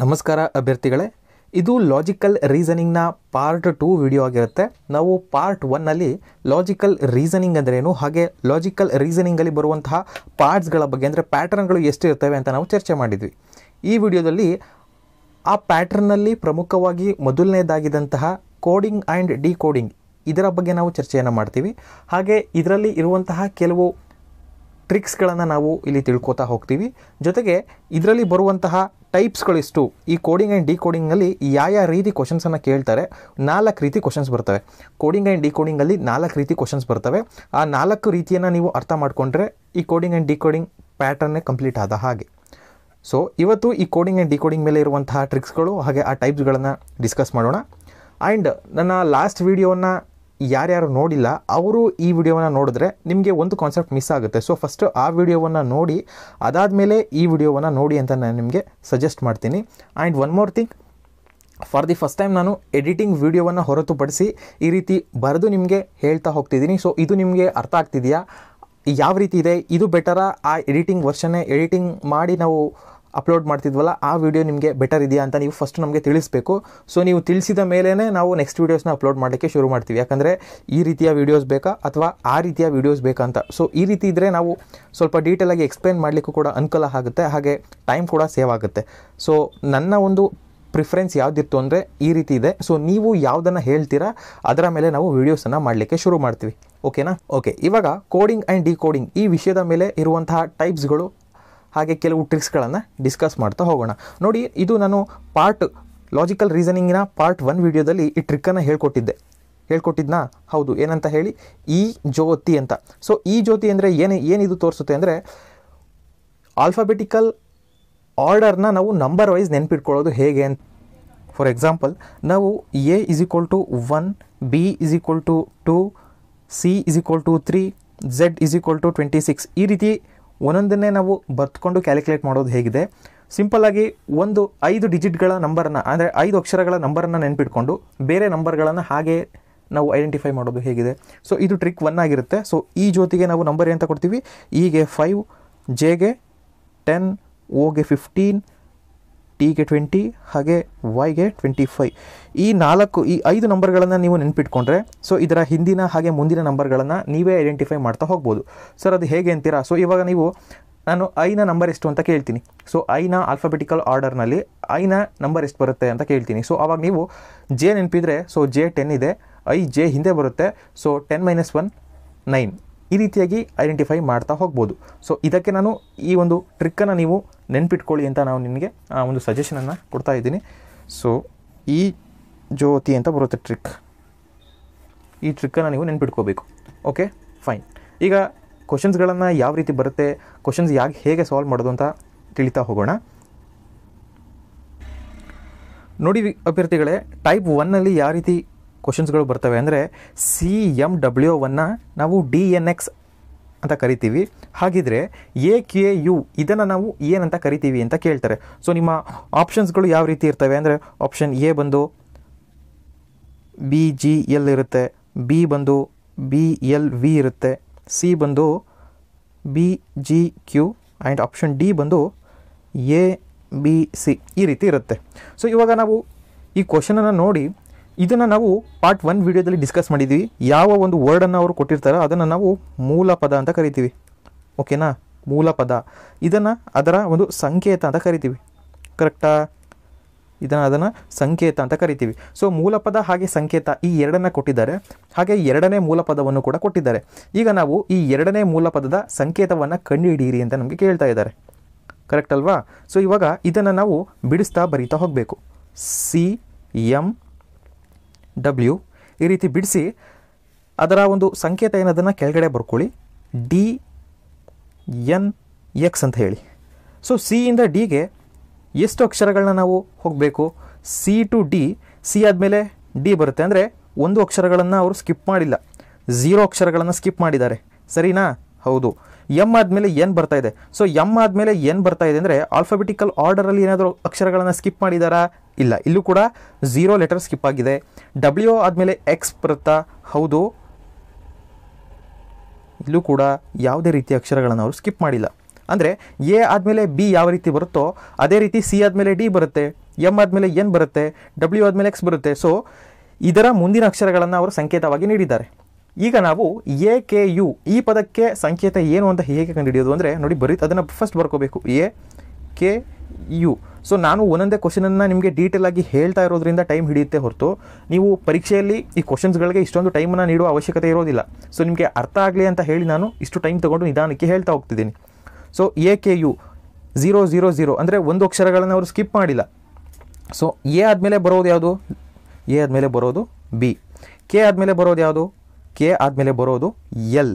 ನಮಸ್ಕಾರ ಅಭ್ಯರ್ಥಿಗಳೇ ಇದು ಲಾಜಿಕಲ್ ರೀಸನಿಂಗ್ನ ಪಾರ್ಟ್ ಟೂ ವಿಡಿಯೋ ಆಗಿರುತ್ತೆ ನಾವು ಪಾರ್ಟ್ ಒನ್ನಲ್ಲಿ ಲಾಜಿಕಲ್ ರೀಸನಿಂಗ್ ಅಂದ್ರೇನು ಹಾಗೆ ಲಾಜಿಕಲ್ ರೀಸನಿಂಗಲ್ಲಿ ಬರುವಂತಹ ಪಾರ್ಟ್ಸ್ಗಳ ಬಗ್ಗೆ ಅಂದರೆ ಪ್ಯಾಟರ್ನ್ಗಳು ಎಷ್ಟು ಇರ್ತವೆ ಅಂತ ನಾವು ಚರ್ಚೆ ಮಾಡಿದ್ವಿ ಈ ವಿಡಿಯೋದಲ್ಲಿ ಆ ಪ್ಯಾಟರ್ನಲ್ಲಿ ಪ್ರಮುಖವಾಗಿ ಮೊದಲನೇದಾಗಿದ್ದಂತಹ ಕೋಡಿಂಗ್ ಆ್ಯಂಡ್ ಡಿ ಕೋಡಿಂಗ್ ಇದರ ಬಗ್ಗೆ ನಾವು ಚರ್ಚೆಯನ್ನು ಮಾಡ್ತೀವಿ ಹಾಗೆ ಇದರಲ್ಲಿ ಇರುವಂತಹ ಕೆಲವು ಟ್ರಿಕ್ಸ್ಗಳನ್ನು ನಾವು ಇಲ್ಲಿ ತಿಳ್ಕೊತಾ ಹೋಗ್ತೀವಿ ಜೊತೆಗೆ ಇದರಲ್ಲಿ ಬರುವಂತಹ ಟೈಪ್ಸ್ಗಳಿಷ್ಟು ಈ ಕೋಡಿಂಗ್ ಆ್ಯಂಡ್ ಡಿಕೋಡಿಂಗಲ್ಲಿ ಯಾವ ಯಾವ ರೀತಿ ಕ್ವಶನ್ಸನ್ನು ಕೇಳ್ತಾರೆ ನಾಲ್ಕು ರೀತಿ ಕ್ವಶನ್ಸ್ ಬರ್ತವೆ ಕೋಡಿಂಗ್ ಆ್ಯಂಡ್ ಡಿಕೋಡಿಂಗಲ್ಲಿ ನಾಲ್ಕು ರೀತಿ ಕ್ವಶನ್ಸ್ ಬರ್ತವೆ ಆ ನಾಲ್ಕು ರೀತಿಯನ್ನು ನೀವು ಅರ್ಥ ಮಾಡಿಕೊಂಡ್ರೆ ಈ ಕೋಡಿಂಗ್ ಆ್ಯಂಡ್ ಡಿಕೋಡಿಂಗ್ ಪ್ಯಾಟರ್ನೇ ಕಂಪ್ಲೀಟ್ ಆದ ಹಾಗೆ ಸೊ ಇವತ್ತು ಈ ಕೋಡಿಂಗ್ ಆ್ಯಂಡ್ ಡಿಕೋಡಿಂಗ್ ಮೇಲೆ ಇರುವಂತಹ ಟ್ರಿಕ್ಸ್ಗಳು ಹಾಗೆ ಆ ಟೈಪ್ಸ್ಗಳನ್ನು ಡಿಸ್ಕಸ್ ಮಾಡೋಣ ಆ್ಯಂಡ್ ನನ್ನ ಲಾಸ್ಟ್ ವೀಡಿಯೋನ ಯಾರ್ಯಾರು ನೋಡಿಲ್ಲ ಅವರು ಈ ವಿಡಿಯೋವನ್ನು ನೋಡಿದ್ರೆ ನಿಮಗೆ ಒಂದು ಕಾನ್ಸೆಪ್ಟ್ ಮಿಸ್ ಆಗುತ್ತೆ ಸೊ ಫಸ್ಟು ಆ ವಿಡಿಯೋವನ್ನು ನೋಡಿ ಅದಾದಮೇಲೆ ಈ ವಿಡಿಯೋವನ್ನು ನೋಡಿ ಅಂತ ನಾನು ನಿಮಗೆ ಸಜೆಸ್ಟ್ ಮಾಡ್ತೀನಿ and one more thing for the first time ನಾನು ಎಡಿಟಿಂಗ್ ವಿಡಿಯೋವನ್ನು ಹೊರತುಪಡಿಸಿ ಈ ರೀತಿ ಬರೆದು ನಿಮಗೆ ಹೇಳ್ತಾ ಹೋಗ್ತಿದ್ದೀನಿ ಸೊ ಇದು ನಿಮಗೆ ಅರ್ಥ ಆಗ್ತಿದೆಯಾ ಯಾವ ರೀತಿ ಇದೆ ಇದು ಬೆಟರ ಆ ಎಡಿಟಿಂಗ್ ವರ್ಷನ್ನೇ ಎಡಿಟಿಂಗ್ ಮಾಡಿ ನಾವು ಅಪ್ಲೋಡ್ ಮಾಡ್ತಿದ್ವಲ್ಲ ಆ ವಿಡಿಯೋ ನಿಮಗೆ ಬೆಟರ್ ಇದೆಯಾ ಅಂತ ನೀವು ಫಸ್ಟ್ ನಮಗೆ ತಿಳಿಸಬೇಕು ಸೊ ನೀವು ತಿಳಿಸಿದ ಮೇಲೇ ನಾವು ನೆಕ್ಸ್ಟ್ ವೀಡಿಯೋಸ್ನ ಅಪ್ಲೋಡ್ ಮಾಡಲಿಕ್ಕೆ ಶುರು ಮಾಡ್ತೀವಿ ಯಾಕಂದರೆ ಈ ರೀತಿಯ ವೀಡಿಯೋಸ್ ಬೇಕಾ ಅಥವಾ ಆ ರೀತಿಯ ವೀಡಿಯೋಸ್ ಬೇಕಾ ಅಂತ ಸೊ ಈ ರೀತಿ ಇದ್ದರೆ ನಾವು ಸ್ವಲ್ಪ ಡೀಟೇಲಾಗಿ ಎಕ್ಸ್ಪ್ಲೈನ್ ಮಾಡಲಿಕ್ಕೂ ಕೂಡ ಅನುಕೂಲ ಆಗುತ್ತೆ ಹಾಗೆ ಟೈಮ್ ಕೂಡ ಸೇವ್ ಆಗುತ್ತೆ ಸೊ ನನ್ನ ಒಂದು ಪ್ರಿಫರೆನ್ಸ್ ಯಾವುದಿತ್ತು ಅಂದರೆ ಈ ರೀತಿ ಇದೆ ಸೊ ನೀವು ಯಾವುದನ್ನು ಹೇಳ್ತೀರಾ ಅದರ ಮೇಲೆ ನಾವು ವೀಡಿಯೋಸನ್ನು ಮಾಡಲಿಕ್ಕೆ ಶುರು ಮಾಡ್ತೀವಿ ಓಕೆನಾ ಓಕೆ ಇವಾಗ ಕೋಡಿಂಗ್ ಆ್ಯಂಡ್ ಡಿಕೋಡಿಂಗ್ ಈ ವಿಷಯದ ಮೇಲೆ ಇರುವಂತಹ ಟೈಪ್ಸ್ಗಳು ಹಾಗೆ ಕೆಲವು ಟ್ರಿಕ್ಸ್ಗಳನ್ನು ಡಿಸ್ಕಸ್ ಮಾಡ್ತಾ ಹೋಗೋಣ ನೋಡಿ ಇದು ನಾನು ಪಾರ್ಟ್ ಲಾಜಿಕಲ್ ರೀಸನಿಂಗಿನ ಪಾರ್ಟ್ ಒನ್ ವಿಡಿಯೋದಲ್ಲಿ ಈ ಟ್ರಿಕ್ಕನ್ನು ಹೇಳ್ಕೊಟ್ಟಿದ್ದೆ ಹೇಳ್ಕೊಟ್ಟಿದ್ನಾ ಹೌದು ಏನಂತ ಹೇಳಿ ಈ ಜ್ಯೋತಿ ಅಂತ ಸೊ ಈ ಜ್ಯೋತಿ ಅಂದರೆ ಏನು ಏನಿದು ತೋರಿಸುತ್ತೆ ಅಂದರೆ ಆಲ್ಫಾಬೆಟಿಕಲ್ ಆರ್ಡರ್ನ ನಾವು ನಂಬರ್ ವೈಸ್ ನೆನ್ಪಿಟ್ಕೊಳ್ಳೋದು ಹೇಗೆ ಅಂತ ಫಾರ್ ಎಕ್ಸಾಂಪಲ್ ನಾವು A is equal to one B is equal to two C is equal to three Z is equal to twenty six ಈ ರೀತಿ ಒಂದೊಂದನ್ನೇ ನಾವು ಬರ್ತ್ಕೊಂಡು ಕ್ಯಾಲ್ಕುಲೇಟ್ ಮಾಡೋದು ಹೇಗಿದೆ ಸಿಂಪಲ್ಲಾಗಿ ಒಂದು ಐದು ಡಿಜಿಟ್ಗಳ ನಂಬರನ್ನು ಅಂದರೆ ಐದು ಅಕ್ಷರಗಳ ನಂಬರನ್ನು ನೆನ್ಪಿಟ್ಕೊಂಡು ಬೇರೆ ನಂಬರ್ಗಳನ್ನು ಹಾಗೆ ನಾವು ಐಡೆಂಟಿಫೈ ಮಾಡೋದು ಹೇಗಿದೆ ಸೊ ಇದು ಟ್ರಿಕ್ ಒನ್ ಆಗಿರುತ್ತೆ ಸೊ ಈ ಜೊತೆಗೆ ನಾವು ನಂಬರ್ ಏನಂತ ಕೊಡ್ತೀವಿ ಈಗೆ ಫೈವ್ ಜೆಗೆ ಟೆನ್ ಓಗೆ ಫಿಫ್ಟೀನ್ ಟಿಗೆ ಟ್ವೆಂಟಿ ಹಾಗೆ ವೈಗೆ ಟ್ವೆಂಟಿ ಫೈ ಈ ನಾಲ್ಕು ಈ ಐದು ನಂಬರ್ಗಳನ್ನು ನೀವು ನೆನ್ಪಿಟ್ಕೊಂಡ್ರೆ ಸೊ ಇದರ ಹಿಂದಿನ ಹಾಗೆ ಮುಂದಿನ ನಂಬರ್ಗಳನ್ನು ನೀವೇ ಐಡೆಂಟಿಫೈ ಮಾಡ್ತಾ ಹೋಗ್ಬೋದು ಸರ್ ಅದು ಹೇಗೆ ಅಂತೀರಾ ಸೊ ಇವಾಗ ನೀವು ನಾನು ಐನ ನಂಬರ್ ಎಷ್ಟು ಅಂತ ಕೇಳ್ತೀನಿ ಸೊ ಐನ ಆಲ್ಫಾಬೆಟಿಕಲ್ ಆರ್ಡರ್ನಲ್ಲಿ ಐನ ನಂಬರ್ ಎಷ್ಟು ಬರುತ್ತೆ ಅಂತ ಕೇಳ್ತೀನಿ ಸೊ ಆವಾಗ ನೀವು ಜೆ ನೆನಪಿದ್ರೆ ಸೊ ಜೆ ಟೆನ್ ಇದೆ ಐ ಜೆ ಹಿಂದೆ ಬರುತ್ತೆ so ten minus one nine ಈ ರೀತಿಯಾಗಿ ಐಡೆಂಟಿಫೈ ಮಾಡ್ತಾ ಹೋಗ್ಬೋದು ಸೊ ಇದಕ್ಕೆ ನಾನು ಈ ಒಂದು ಟ್ರಿಕ್ಕನ್ನು ನೀವು ನೆನ್ಪಿಟ್ಕೊಳ್ಳಿ ಅಂತ ನಾವು ನಿಮಗೆ ಆ ಒಂದು ಸಜೆಷನನ್ನು ಕೊಡ್ತಾ ಇದ್ದೀನಿ ಸೊ ಈ ಜ್ಯೋತಿ ಅಂತ ಬರುತ್ತೆ ಟ್ರಿಕ್ ಈ ಟ್ರಿಕ್ಕನ್ನು ನೀವು ನೆನ್ಪಿಟ್ಕೋಬೇಕು ಓಕೆ ಫೈನ್ ಈಗ ಕ್ವಶನ್ಸ್ಗಳನ್ನು ಯಾವ ರೀತಿ ಬರುತ್ತೆ ಕ್ವಶನ್ಸ್ ಯಾಕೆ ಹೇಗೆ ಸಾಲ್ವ್ ಮಾಡೋದು ಅಂತ ತಿಳಿತಾ ಹೋಗೋಣ ನೋಡಿ ಅಭ್ಯರ್ಥಿಗಳೇ ಟೈಪ್ ಒನ್ನಲ್ಲಿ ಯಾವ ರೀತಿ ಕ್ವಶನ್ಸ್ಗಳು ಬರ್ತವೆ ಅಂದರೆ ಸಿ ಎಮ್ ಡಬ್ಲ್ಯೂವನ್ನು ನಾವು ಡಿ ಎನ್ ಎಕ್ಸ್ ಅಂತ ಕರಿತೀವಿ ಹಾಗಿದ್ರೆ ಎ ಕೆ ಯು ಇದನ್ನು ನಾವು ಏನಂತ e ಕರಿತೀವಿ ಅಂತ ಕೇಳ್ತಾರೆ ಸೊ ನಿಮ್ಮ ಆಪ್ಷನ್ಸ್ಗಳು ಯಾವ ರೀತಿ ಇರ್ತವೆ ಅಂದರೆ ಆಪ್ಷನ್ ಎ ಬಂದು ಬಿ ಜಿ ಎಲ್ ಇರುತ್ತೆ ಬಿ ಬಂದು ಬಿ ಎಲ್ ವಿ ಇರುತ್ತೆ ಸಿ ಬಂದು B G Q and option D ಬಂದು ಎ ಬಿ ಸಿ ಈ ರೀತಿ ಇರುತ್ತೆ ಸೊ ಇವಾಗ ನಾವು ಈ ಕ್ವಶನನ್ನು ನೋಡಿ ಇದನ್ನು ನಾವು ಪಾರ್ಟ್ ಒನ್ ವಿಡಿಯೋದಲ್ಲಿ ಡಿಸ್ಕಸ್ ಮಾಡಿದ್ದೀವಿ ಯಾವ ಒಂದು ವರ್ಡನ್ನು ಅವರು ಕೊಟ್ಟಿರ್ತಾರೋ ಅದನ್ನು ನಾವು ಮೂಲ ಪದ ಅಂತ ಕರಿತೀವಿ ಓಕೆನಾ ಮೂಲ ಪದ ಇದನ್ನು ಅದರ ಒಂದು ಸಂಕೇತ ಅಂತ ಕರಿತೀವಿ ಕರೆಕ್ಟಾ ಇದನ್ನು ಅದನ್ನು ಸಂಕೇತ ಅಂತ ಕರಿತೀವಿ ಸೊ ಮೂಲಪದ ಹಾಗೆ ಸಂಕೇತ ಈ ಎರಡನ್ನು ಕೊಟ್ಟಿದ್ದಾರೆ ಹಾಗೆ ಎರಡನೇ ಮೂಲ ಪದವನ್ನು ಕೂಡ ಕೊಟ್ಟಿದ್ದಾರೆ ಈಗ ನಾವು ಈ ಎರಡನೇ ಮೂಲ ಪದದ ಸಂಕೇತವನ್ನು ಕಂಡುಹಿಡಿಯಿರಿ ಅಂತ ನಮಗೆ ಕೇಳ್ತಾ ಇದ್ದಾರೆ ಕರೆಕ್ಟ್ ಅಲ್ವಾ ಸೊ ಇವಾಗ ಇದನ್ನು ನಾವು ಬಿಡಿಸ್ತಾ ಬರಿತಾ ಹೋಗಬೇಕು ಸಿ ಎಮ್ ಡಬ್ಲ್ಯೂ ಈ ರೀತಿ ಬಿಡಿಸಿ ಅದರ ಒಂದು ಸಂಕೇತ ಏನದನ್ನು ಕೆಳಗಡೆ ಬರ್ಕೊಳ್ಳಿ ಡಿ ಎನ್ ಎಕ್ಸ್ ಅಂತ ಹೇಳಿ ಸೊ ಸಿ ಇಂದ ಡಿಗೆ ಎಷ್ಟು ಅಕ್ಷರಗಳನ್ನ ನಾವು ಹೋಗಬೇಕು ಸಿ ಟು ಡಿ ಸಿ ಆದಮೇಲೆ ಡಿ ಬರುತ್ತೆ ಅಂದರೆ ಒಂದು ಅಕ್ಷರಗಳನ್ನು ಅವರು ಸ್ಕಿಪ್ ಮಾಡಿಲ್ಲ ಝೀರೋ ಅಕ್ಷರಗಳನ್ನು ಸ್ಕಿಪ್ ಮಾಡಿದ್ದಾರೆ ಸರಿನಾ ಹೌದು ಎಮ್ ಆದಮೇಲೆ ಏನು ಬರ್ತಾ ಇದೆ ಸೊ ಎಮ್ ಆದಮೇಲೆ ಏನು ಬರ್ತಾ ಇದೆ ಅಂದರೆ ಆಲ್ಫಾಬೆಟಿಕಲ್ ಆರ್ಡರಲ್ಲಿ ಏನಾದರೂ ಅಕ್ಷರಗಳನ್ನು ಸ್ಕಿಪ್ ಮಾಡಿದಾರಾ ಇಲ್ಲ ಇಲ್ಲೂ ಕೂಡ ಝೀರೋ ಲೆಟರ್ ಸ್ಕಿಪ್ ಆಗಿದೆ ಡಬ್ಲ್ಯೂ ಆದಮೇಲೆ ಎಕ್ಸ್ ಬರುತ್ತಾ ಹೌದು ಇಲ್ಲೂ ಕೂಡ ಯಾವುದೇ ರೀತಿಯ ಅಕ್ಷರಗಳನ್ನು ಅವರು ಸ್ಕಿಪ್ ಮಾಡಿಲ್ಲ ಅಂದರೆ ಎ ಆದಮೇಲೆ ಬಿ ಯಾವ ರೀತಿ ಬರುತ್ತೋ ಅದೇ ರೀತಿ ಸಿ ಆದಮೇಲೆ ಡಿ ಬರುತ್ತೆ ಎಮ್ ಆದಮೇಲೆ ಎನ್ ಬರುತ್ತೆ ಡಬ್ಲ್ಯೂ ಆದಮೇಲೆ ಎಕ್ಸ್ ಬರುತ್ತೆ ಸೊ ಇದರ ಮುಂದಿನ ಅಕ್ಷರಗಳನ್ನು ಅವರು ಸಂಕೇತವಾಗಿ ನೀಡಿದ್ದಾರೆ ಈಗ ನಾವು ಎ ಕೆ ಯು ಈ ಪದಕ್ಕೆ ಸಂಕೇತ ಏನು ಅಂತ ಹೇಗೆ ಕಂಡುಹಿಡಿಯೋದು ಅಂದರೆ ನೋಡಿ ಬರೀ ಅದನ್ನು ಫಸ್ಟ್ ಬರ್ಕೋಬೇಕು ಎ ಕೆ ಯು ಸೊ ನಾನು ಒಂದೊಂದೇ ಕ್ವಶನನ್ನು ನಿಮಗೆ ಡೀಟೇಲ್ ಆಗಿ ಹೇಳ್ತಾ ಇರೋದ್ರಿಂದ ಟೈಮ್ ಹಿಡಿಯುತ್ತೆ ಹೊರತು ನೀವು ಪರೀಕ್ಷೆಯಲ್ಲಿ ಈ ಕ್ವಶನ್ಸ್ಗಳಿಗೆ ಇಷ್ಟೊಂದು ಟೈಮನ್ನು ನೀಡುವ ಅವಶ್ಯಕತೆ ಇರೋದಿಲ್ಲ ಸೊ ನಿಮಗೆ ಅರ್ಥ ಆಗಲಿ ಅಂತ ಹೇಳಿ ನಾನು ಇಷ್ಟು ಟೈಮ್ ತೊಗೊಂಡು ನಿಧಾನಕ್ಕೆ ಹೇಳ್ತಾ ಹೋಗ್ತಿದ್ದೀನಿ so A K U zero zero zero ಅಂದರೆ ಒಂದು ಅಕ್ಷರಗಳನ್ನು ಅವರು ಸ್ಕಿಪ್ ಮಾಡಿಲ್ಲ ಸೊ ಎ ಆದಮೇಲೆ ಬರೋದು ಯಾವುದು ಎ ಆದಮೇಲೆ ಬರೋದು ಬಿ ಕೆ ಆದಮೇಲೆ ಬರೋದು ಯಾವುದು ಕೆ ಆದಮೇಲೆ ಬರೋದು ಎಲ್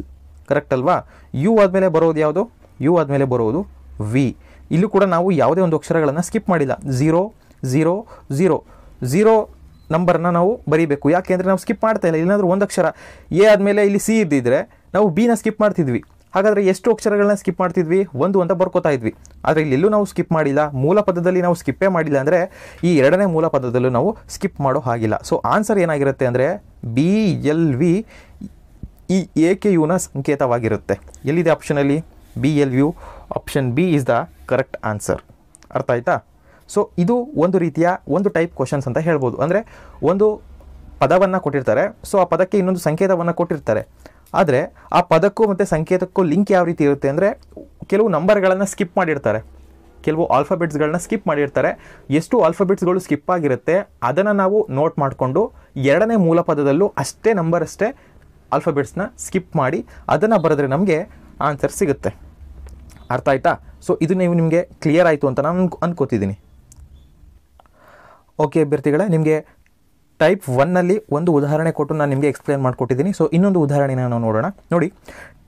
ಕರೆಕ್ಟ್ ಅಲ್ವಾ ಯು ಆದಮೇಲೆ ಬರೋದು ಯಾವುದು ಯು ಆದಮೇಲೆ ಬರೋದು ವಿ ಇಲ್ಲೂ ಕೂಡ ನಾವು ಯಾವುದೇ ಒಂದು ಅಕ್ಷರಗಳನ್ನು ಸ್ಕಿಪ್ ಮಾಡಿಲ್ಲ ಝೀರೋ ಝೀರೋ ಝೀರೋ ಝೀರೋ ನಂಬರನ್ನು ನಾವು ಬರೀಬೇಕು ಯಾಕೆಂದರೆ ನಾವು ಸ್ಕಿಪ್ ಮಾಡ್ತಾ ಇಲ್ಲ ಇಲ್ಲಾಂದ್ರೆ ಒಂದು ಅಕ್ಷರ ಎ ಆದಮೇಲೆ ಇಲ್ಲಿ ಸಿ ಇದ್ದಿದ್ರೆ ನಾವು ಬಿನ ಸ್ಕಿಪ್ ಮಾಡ್ತಿದ್ವಿ ಹಾಗಾದರೆ ಎಷ್ಟು ಅಕ್ಷರಗಳನ್ನ ಸ್ಕಿಪ್ ಮಾಡ್ತಿದ್ವಿ ಒಂದು ಅಂತ ಬರ್ಕೋತಾ ಇದ್ವಿ ಆದರೆ ಇಲ್ಲೆಲ್ಲೂ ನಾವು ಸ್ಕಿಪ್ ಮಾಡಿಲ್ಲ ಮೂಲ ಪದದಲ್ಲಿ ನಾವು ಸ್ಕಿಪ್ಪೇ ಮಾಡಿಲ್ಲ ಅಂದರೆ ಈ ಎರಡನೇ ಮೂಲ ಪದದಲ್ಲೂ ನಾವು ಸ್ಕಿಪ್ ಮಾಡೋ ಹಾಗಿಲ್ಲ ಸೊ ಆನ್ಸರ್ ಏನಾಗಿರುತ್ತೆ ಅಂದರೆ ಬಿ ಎಲ್ ವಿ ಈ ಎ ಕೆ ಯುನ ಸಂಕೇತವಾಗಿರುತ್ತೆ ಎಲ್ಲಿದೆ ಆಪ್ಷನಲ್ಲಿ B L U option B is the correct answer ಅರ್ಥ ಆಯಿತಾ ಸೊ ಇದು ಒಂದು ರೀತಿಯ ಒಂದು ಟೈಪ್ ಕ್ವಶನ್ಸ್ ಅಂತ ಹೇಳ್ಬೋದು ಅಂದರೆ ಒಂದು ಪದವನ್ನು ಕೊಟ್ಟಿರ್ತಾರೆ ಸೊ ಆ ಪದಕ್ಕೆ ಇನ್ನೊಂದು ಸಂಕೇತವನ್ನು ಕೊಟ್ಟಿರ್ತಾರೆ ಆದರೆ ಆ ಪದಕ್ಕೂ ಮತ್ತು ಸಂಕೇತಕ್ಕೂ ಲಿಂಕ್ ಯಾವ ರೀತಿ ಇರುತ್ತೆ ಅಂದರೆ ಕೆಲವು ನಂಬರ್ಗಳನ್ನು ಸ್ಕಿಪ್ ಮಾಡಿರ್ತಾರೆ ಕೆಲವು ಆಲ್ಫಾಬೆಟ್ಸ್ಗಳನ್ನ ಸ್ಕಿಪ್ ಮಾಡಿರ್ತಾರೆ ಎಷ್ಟು ಆಲ್ಫಾಬೆಟ್ಸ್ಗಳು ಸ್ಕಿಪ್ ಆಗಿರುತ್ತೆ ಅದನ್ನು ನಾವು ನೋಟ್ ಮಾಡಿಕೊಂಡು ಎರಡನೇ ಮೂಲ ಪದದಲ್ಲೂ ಅಷ್ಟೇ ನಂಬರ್ ಅಷ್ಟೇ ಆಲ್ಫಾಬೆಟ್ಸ್ನ ಸ್ಕಿಪ್ ಮಾಡಿ ಅದನ್ನು ಬರೆದ್ರೆ ನಮಗೆ ಆನ್ಸರ್ ಸಿಗುತ್ತೆ ಅರ್ಥ ಆಯಿತಾ ಸೊ ಇದು ನೀವು ನಿಮಗೆ ಕ್ಲಿಯರ್ ಆಯಿತು ಅಂತ ನಾನು ಅನ್ಕೋತಿದ್ದೀನಿ ಓಕೆ ಅಭ್ಯರ್ಥಿಗಳೇ ನಿಮಗೆ ಟೈಪ್ ಒನ್ನಲ್ಲಿ ಒಂದು ಉದಾಹರಣೆ ಕೊಟ್ಟು ನಾನು ನಿಮಗೆ ಎಕ್ಸ್ಪ್ಲೇನ್ ಮಾಡಿಕೊಟ್ಟಿದ್ದೀನಿ ಸೊ ಇನ್ನೊಂದು ಉದಾಹರಣೆನ ನಾವು ನೋಡೋಣ ನೋಡಿ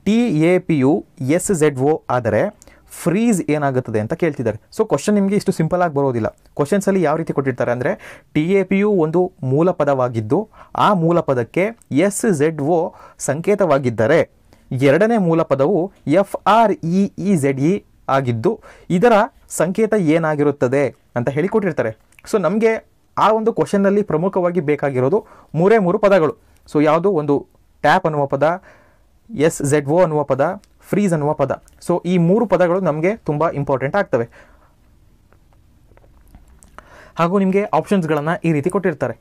T A P U S Z O ಆದರೆ ಫ್ರೀಸ್ ಏನಾಗುತ್ತದೆ ಅಂತ ಕೇಳ್ತಿದ್ದಾರೆ ಸೊ ಕ್ವಶನ್ ನಿಮಗೆ ಇಷ್ಟು ಸಿಂಪಲ್ ಆಗಿ ಬರೋದಿಲ್ಲ ಕ್ವಶನ್ಸಲ್ಲಿ ಯಾವ ರೀತಿ ಕೊಟ್ಟಿರ್ತಾರೆ ಅಂದರೆ ಟಿ ಎ ಪಿ ಯು ಒಂದು ಮೂಲ ಪದವಾಗಿದ್ದು ಆ ಮೂಲ ಪದಕ್ಕೆ ಎಸ್ ಝೆಡ್ ಒ ಸಂಕೇತವಾಗಿದ್ದರೆ ಎರಡನೇ ಮೂಲ ಪದವು F R E e E e Z E e ಆಗಿದ್ದು ಇದರ ಸಂಕೇತ ಏನಾಗಿರುತ್ತದೆ ಅಂತ ಹೇಳಿಕೊಟ್ಟಿರ್ತಾರೆ ಸೊ ನಮಗೆ ಆ ಒಂದು ಕ್ವಶನ್ನಲ್ಲಿ ಪ್ರಮುಖವಾಗಿ ಬೇಕಾಗಿರೋದು ಮೂರೇ ಮೂರು ಪದಗಳು ಸೊ ಯಾವುದು ಒಂದು ಟ್ಯಾಪ್ ಅನ್ನುವ ಪದ ಎಸ್ ಝೆಡ್ ಓ ಅನ್ನುವ ಪದ ಫ್ರೀಸ್ ಅನ್ನುವ ಪದ ಸೊ ಈ ಮೂರು ಪದಗಳು ನಮಗೆ ತುಂಬ ಇಂಪಾರ್ಟೆಂಟ್ ಆಗ್ತವೆ ಹಾಗೂ ನಿಮಗೆ ಆಪ್ಷನ್ಸ್ಗಳನ್ನು ಈ ರೀತಿ ಕೊಟ್ಟಿರ್ತಾರೆ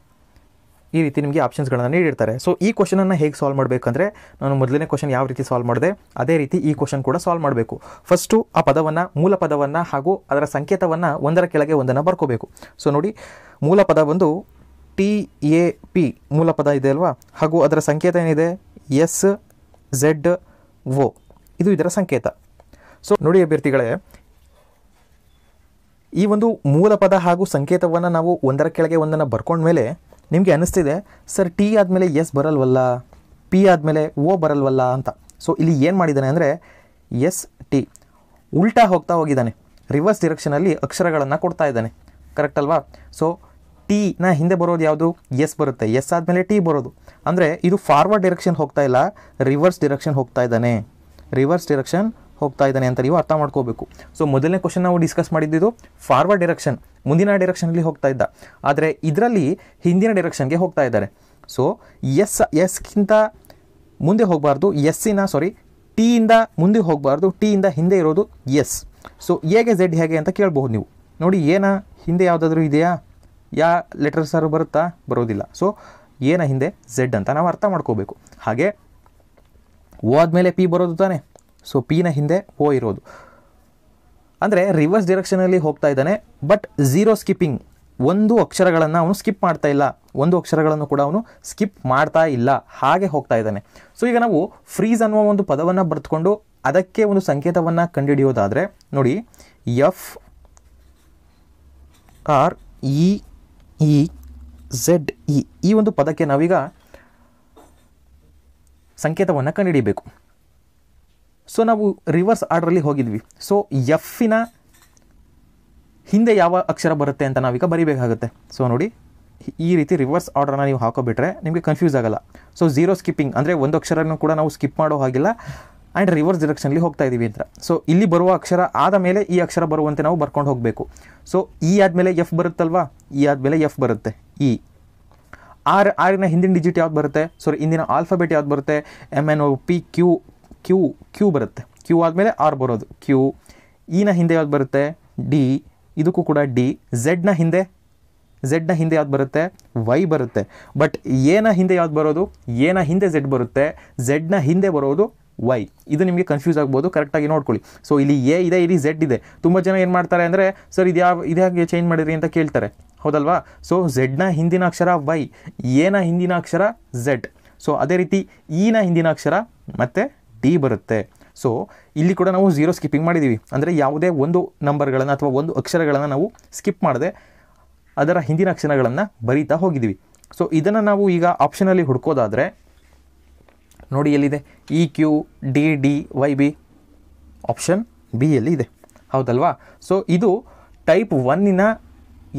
ಈ ರೀತಿ ನಿಮಗೆ ಆಪ್ಷನ್ಸ್ಗಳನ್ನು ನೀಡಿರ್ತಾರೆ ಸೊ ಈ ಕ್ವಶನನ್ನು ಹೇಗೆ ಸಾಲ್ವ್ ಮಾಡಬೇಕಂದ್ರೆ ನಾನು ಮೊದಲನೇ ಕ್ವಶನ್ ಯಾವ ರೀತಿ ಸಾಲ್ವ್ ಮಾಡಿದೆ ಅದೇ ರೀತಿ ಈ ಕ್ವಶನ್ ಕೂಡ ಸಾಲ್ವ್ ಮಾಡಬೇಕು ಫಸ್ಟು ಆ ಪದವನ್ನು ಮೂಲ ಪದವನ್ನು ಹಾಗೂ ಅದರ ಸಂಕೇತವನ್ನು ಒಂದರ ಕೆಳಗೆ ಒಂದನ್ನು ಬರ್ಕೋಬೇಕು ಸೊ ನೋಡಿ ಮೂಲ ಪದ ಬಂದು ಟಿ ಎ ಪಿ ಮೂಲ ಪದ ಇದೆ ಅಲ್ವಾ ಹಾಗೂ ಅದರ ಸಂಕೇತ ಏನಿದೆ ಎಸ್ ಝೆಡ್ ಒ ಇದು ಇದರ ಸಂಕೇತ ಸೊ ನೋಡಿ ಅಭ್ಯರ್ಥಿಗಳೇ ಈ ಒಂದು ಮೂಲ ಪದ ಹಾಗೂ ಸಂಕೇತವನ್ನು ನಾವು ಒಂದರ ಕೆಳಗೆ ಒಂದನ್ನು ಬರ್ಕೊಂಡ್ಮೇಲೆ ನಿಮಗೆ ಅನ್ನಿಸ್ತಿದೆ ಸರ್ ಟಿ ಆದಮೇಲೆ ಎಸ್ ಬರಲ್ವಲ್ಲ ಪಿ ಆದಮೇಲೆ ಓ ಬರಲ್ವಲ್ಲ ಅಂತ ಸೊ ಇಲ್ಲಿ ಏನು ಮಾಡಿದ್ದಾನೆ ಅಂದರೆ ಎಸ್ ಟಿ ಉಲ್ಟಾ ಹೋಗ್ತಾ ಹೋಗಿದ್ದಾನೆ ರಿವರ್ಸ್ ಡಿರೆಕ್ಷನಲ್ಲಿ ಅಕ್ಷರಗಳನ್ನು ಕೊಡ್ತಾ ಇದ್ದಾನೆ ಕರೆಕ್ಟ್ ಅಲ್ವಾ ಸೊ ನಾ ಹಿಂದೆ ಬರೋದು ಯಾವುದು ಎಸ್ ಬರುತ್ತೆ ಎಸ್ ಆದಮೇಲೆ ಟಿ ಬರೋದು ಅಂದರೆ ಇದು ಫಾರ್ವರ್ಡ್ ಡಿರೆಕ್ಷನ್ ಹೋಗ್ತಾ ಇಲ್ಲ ರಿವರ್ಸ್ ಡಿರೆಕ್ಷನ್ ಹೋಗ್ತಾ ಇದ್ದಾನೆ ರಿವರ್ಸ್ ಡಿರೆಕ್ಷನ್ ಹೋಗ್ತಾ ಇದ್ದಾನೆ ಅಂತ ನೀವು ಅರ್ಥ ಮಾಡ್ಕೋಬೇಕು ಸೊ ಮೊದಲನೇ ಕ್ವಶನ್ ನಾವು ಡಿಸ್ಕಸ್ ಮಾಡಿದ್ದು ಫಾರ್ವರ್ಡ್ ಡಿರೆಕ್ಷನ್ ಮುಂದಿನ ಡಿರೆಕ್ಷನಲ್ಲಿ ಹೋಗ್ತಾ ಇದ್ದ ಆದರೆ ಇದರಲ್ಲಿ ಹಿಂದಿನ ಡಿರೆಕ್ಷನ್ಗೆ ಹೋಗ್ತಾ ಇದ್ದಾರೆ ಸೊ ಎಸ್ ಎಸ್ಗಿಂತ ಮುಂದೆ ಹೋಗಬಾರ್ದು ಎಸ್ಸಿನ ಸಾರಿ ಟಿಯಿಂದ ಮುಂದೆ ಹೋಗಬಾರ್ದು ಟಿಯಿಂದ ಹಿಂದೆ ಇರೋದು ಎಸ್ ಸೊ ಹೇಗೆ ಝೆಡ್ ಹೇಗೆ ಅಂತ ಕೇಳ್ಬಹುದು ನೀವು ನೋಡಿ ಏನ ಹಿಂದೆ ಯಾವುದಾದ್ರೂ ಇದೆಯಾ ಯಾ ಲೆಟರ್ಸ್ ಬರುತ್ತಾ ಬರೋದಿಲ್ಲ ಸೊ ಏನ ಹಿಂದೆ ಝೆಡ್ ಅಂತ ನಾವು ಅರ್ಥ ಮಾಡ್ಕೋಬೇಕು ಹಾಗೆ ಓ ಆದಮೇಲೆ ಪಿ ಬರೋದು ತಾನೆ ಸೊ ಪಿನ ಹಿಂದೆ ಓ ಇರೋದು ಅಂದರೆ ರಿವರ್ಸ್ ಡಿರೆಕ್ಷನಲ್ಲಿ ಹೋಗ್ತಾ ಇದ್ದಾನೆ ಬಟ್ ಝೀರೋ ಸ್ಕಿಪ್ಪಿಂಗ್ ಒಂದು ಅಕ್ಷರಗಳನ್ನು ಅವನು ಸ್ಕಿಪ್ ಮಾಡ್ತಾ ಇಲ್ಲ ಒಂದು ಅಕ್ಷರಗಳನ್ನು ಕೂಡ ಅವನು ಸ್ಕಿಪ್ ಮಾಡ್ತಾ ಇಲ್ಲ ಹಾಗೆ ಹೋಗ್ತಾ ಇದ್ದಾನೆ ಸೊ ಈಗ ನಾವು ಫ್ರೀಸ್ ಅನ್ನುವ ಒಂದು ಪದವನ್ನು ಬರೆದುಕೊಂಡು ಅದಕ್ಕೆ ಒಂದು ಸಂಕೇತವನ್ನು ಕಂಡುಹಿಡಿಯೋದಾದರೆ ನೋಡಿ F R E E Z E ಈ ಒಂದು ಪದಕ್ಕೆ ನಾವೀಗ ಸಂಕೇತವನ್ನು ಕಂಡುಹಿಡಿಯಬೇಕು ಸೊ ನಾವು ರಿವರ್ಸ್ ಆರ್ಡ್ರಲ್ಲಿ ಹೋಗಿದ್ವಿ ಸೊ ಎಫಿನ ಹಿಂದೆ ಯಾವ ಅಕ್ಷರ ಬರುತ್ತೆ ಅಂತ ನಾವೀಗ ಬರಿಬೇಕಾಗುತ್ತೆ ಸೊ ನೋಡಿ ಈ ರೀತಿ ರಿವರ್ಸ್ ಆರ್ಡ್ರನ್ನ ನೀವು ಹಾಕೋಬಿಟ್ರೆ ನಿಮಗೆ ಕನ್ಫ್ಯೂಸ್ ಆಗೋಲ್ಲ ಸೊ ಝೀರೋ ಸ್ಕಿಪ್ಪಿಂಗ್ ಅಂದರೆ ಒಂದು ಅಕ್ಷರನೂ ಕೂಡ ನಾವು ಸ್ಕಿಪ್ ಮಾಡೋ ಹಾಗಿಲ್ಲ ಆ್ಯಂಡ್ ರಿವರ್ಸ್ ಡಿರೆಕ್ಷನಲ್ಲಿ ಹೋಗ್ತಾ ಇದ್ದೀವಿ ಅಂತ ಸೊ ಇಲ್ಲಿ ಬರುವ ಅಕ್ಷರ ಆದ ಮೇಲೆ ಈ ಅಕ್ಷರ ಬರುವಂತೆ ನಾವು ಬರ್ಕೊಂಡು ಹೋಗಬೇಕು ಸೊ ಇ e ಆದಮೇಲೆ ಎಫ್ ಬರುತ್ತಲ್ವಾ ಇ e ಆದಮೇಲೆ ಎಫ್ ಬರುತ್ತೆ ಇ ಆರ್ ಆರಿನ ಹಿಂದಿನ ಡಿಜಿಟ್ ಯಾವ್ದು ಬರುತ್ತೆ ಸೊ ಹಿಂದಿನ ಆಲ್ಫಾಬೆಟ್ ಯಾವ್ದು ಬರುತ್ತೆ M N O P Q Q Q ಬರುತ್ತೆ ಕ್ಯೂ ಆದಮೇಲೆ ಆರ್ ಬರೋದು ಕ್ಯೂ ಇನ e ಹಿಂದೆ ಯಾವ್ದು ಬರುತ್ತೆ ಡಿ ಇದಕ್ಕೂ ಕೂಡ ಡಿ ಝೆಡ್ನ ಹಿಂದೆ ಝೆಡ್ನ ಹಿಂದೆ ಯಾವ್ದು ಬರುತ್ತೆ ವೈ ಬರುತ್ತೆ ಬಟ್ ಏನ ಹಿಂದೆ ಯಾವ್ದು ಬರೋದು ಏನ ಹಿಂದೆ ಝೆಡ್ ಬರುತ್ತೆ ಝೆಡ್ನ ಹಿಂದೆ ಬರೋದು ವೈ ಇದು ನಿಮಗೆ ಕನ್ಫ್ಯೂಸ್ ಆಗ್ಬೋದು ಕರೆಕ್ಟಾಗಿ ನೋಡ್ಕೊಳ್ಳಿ ಸೊ ಇಲ್ಲಿ ಎ ಇದೆ ಇಲ್ಲಿ ಝೆಡ್ ಇದೆ ತುಂಬ ಜನ ಏನು ಮಾಡ್ತಾರೆ ಅಂದರೆ ಸರ್ ಇದು ಯಾವ ಇದು ಚೇಂಜ್ ಮಾಡಿದ್ರಿ ಅಂತ ಕೇಳ್ತಾರೆ ಹೌದಲ್ವಾ ಸೊ ಝೆಡ್ನ ಹಿಂದಿನ ಅಕ್ಷರ ವೈ ಏನ ಹಿಂದಿನ ಅಕ್ಷರ ಝೆಡ್ ಸೊ ಅದೇ ರೀತಿ ಈನ e ಹಿಂದಿನ ಅಕ್ಷರ ಮತ್ತು ಟಿ ಬರುತ್ತೆ ಸೊ ಇಲ್ಲಿ ಕೂಡ ನಾವು ಝೀರೋ ಸ್ಕಿಪ್ಪಿಂಗ್ ಮಾಡಿದ್ದೀವಿ ಅಂದರೆ ಯಾವುದೇ ಒಂದು ನಂಬರ್ಗಳನ್ನು ಅಥವಾ ಒಂದು ಅಕ್ಷರಗಳನ್ನು ನಾವು ಸ್ಕಿಪ್ ಮಾಡದೆ ಅದರ ಹಿಂದಿನ ಅಕ್ಷರಗಳನ್ನು ಬರೀತಾ ಹೋಗಿದ್ದೀವಿ ಸೊ ಇದನ್ನು ನಾವು ಈಗ ಆಪ್ಷನಲ್ಲಿ ಹುಡ್ಕೋದಾದರೆ ನೋಡಿ ಎಲ್ಲಿದೆ E Q D D Y B option B ಎಲ್ಲಿ ಇದೆ ಹೌದಲ್ವಾ ಸೊ ಇದು ಟೈಪ್ ಒನ್ನಿನ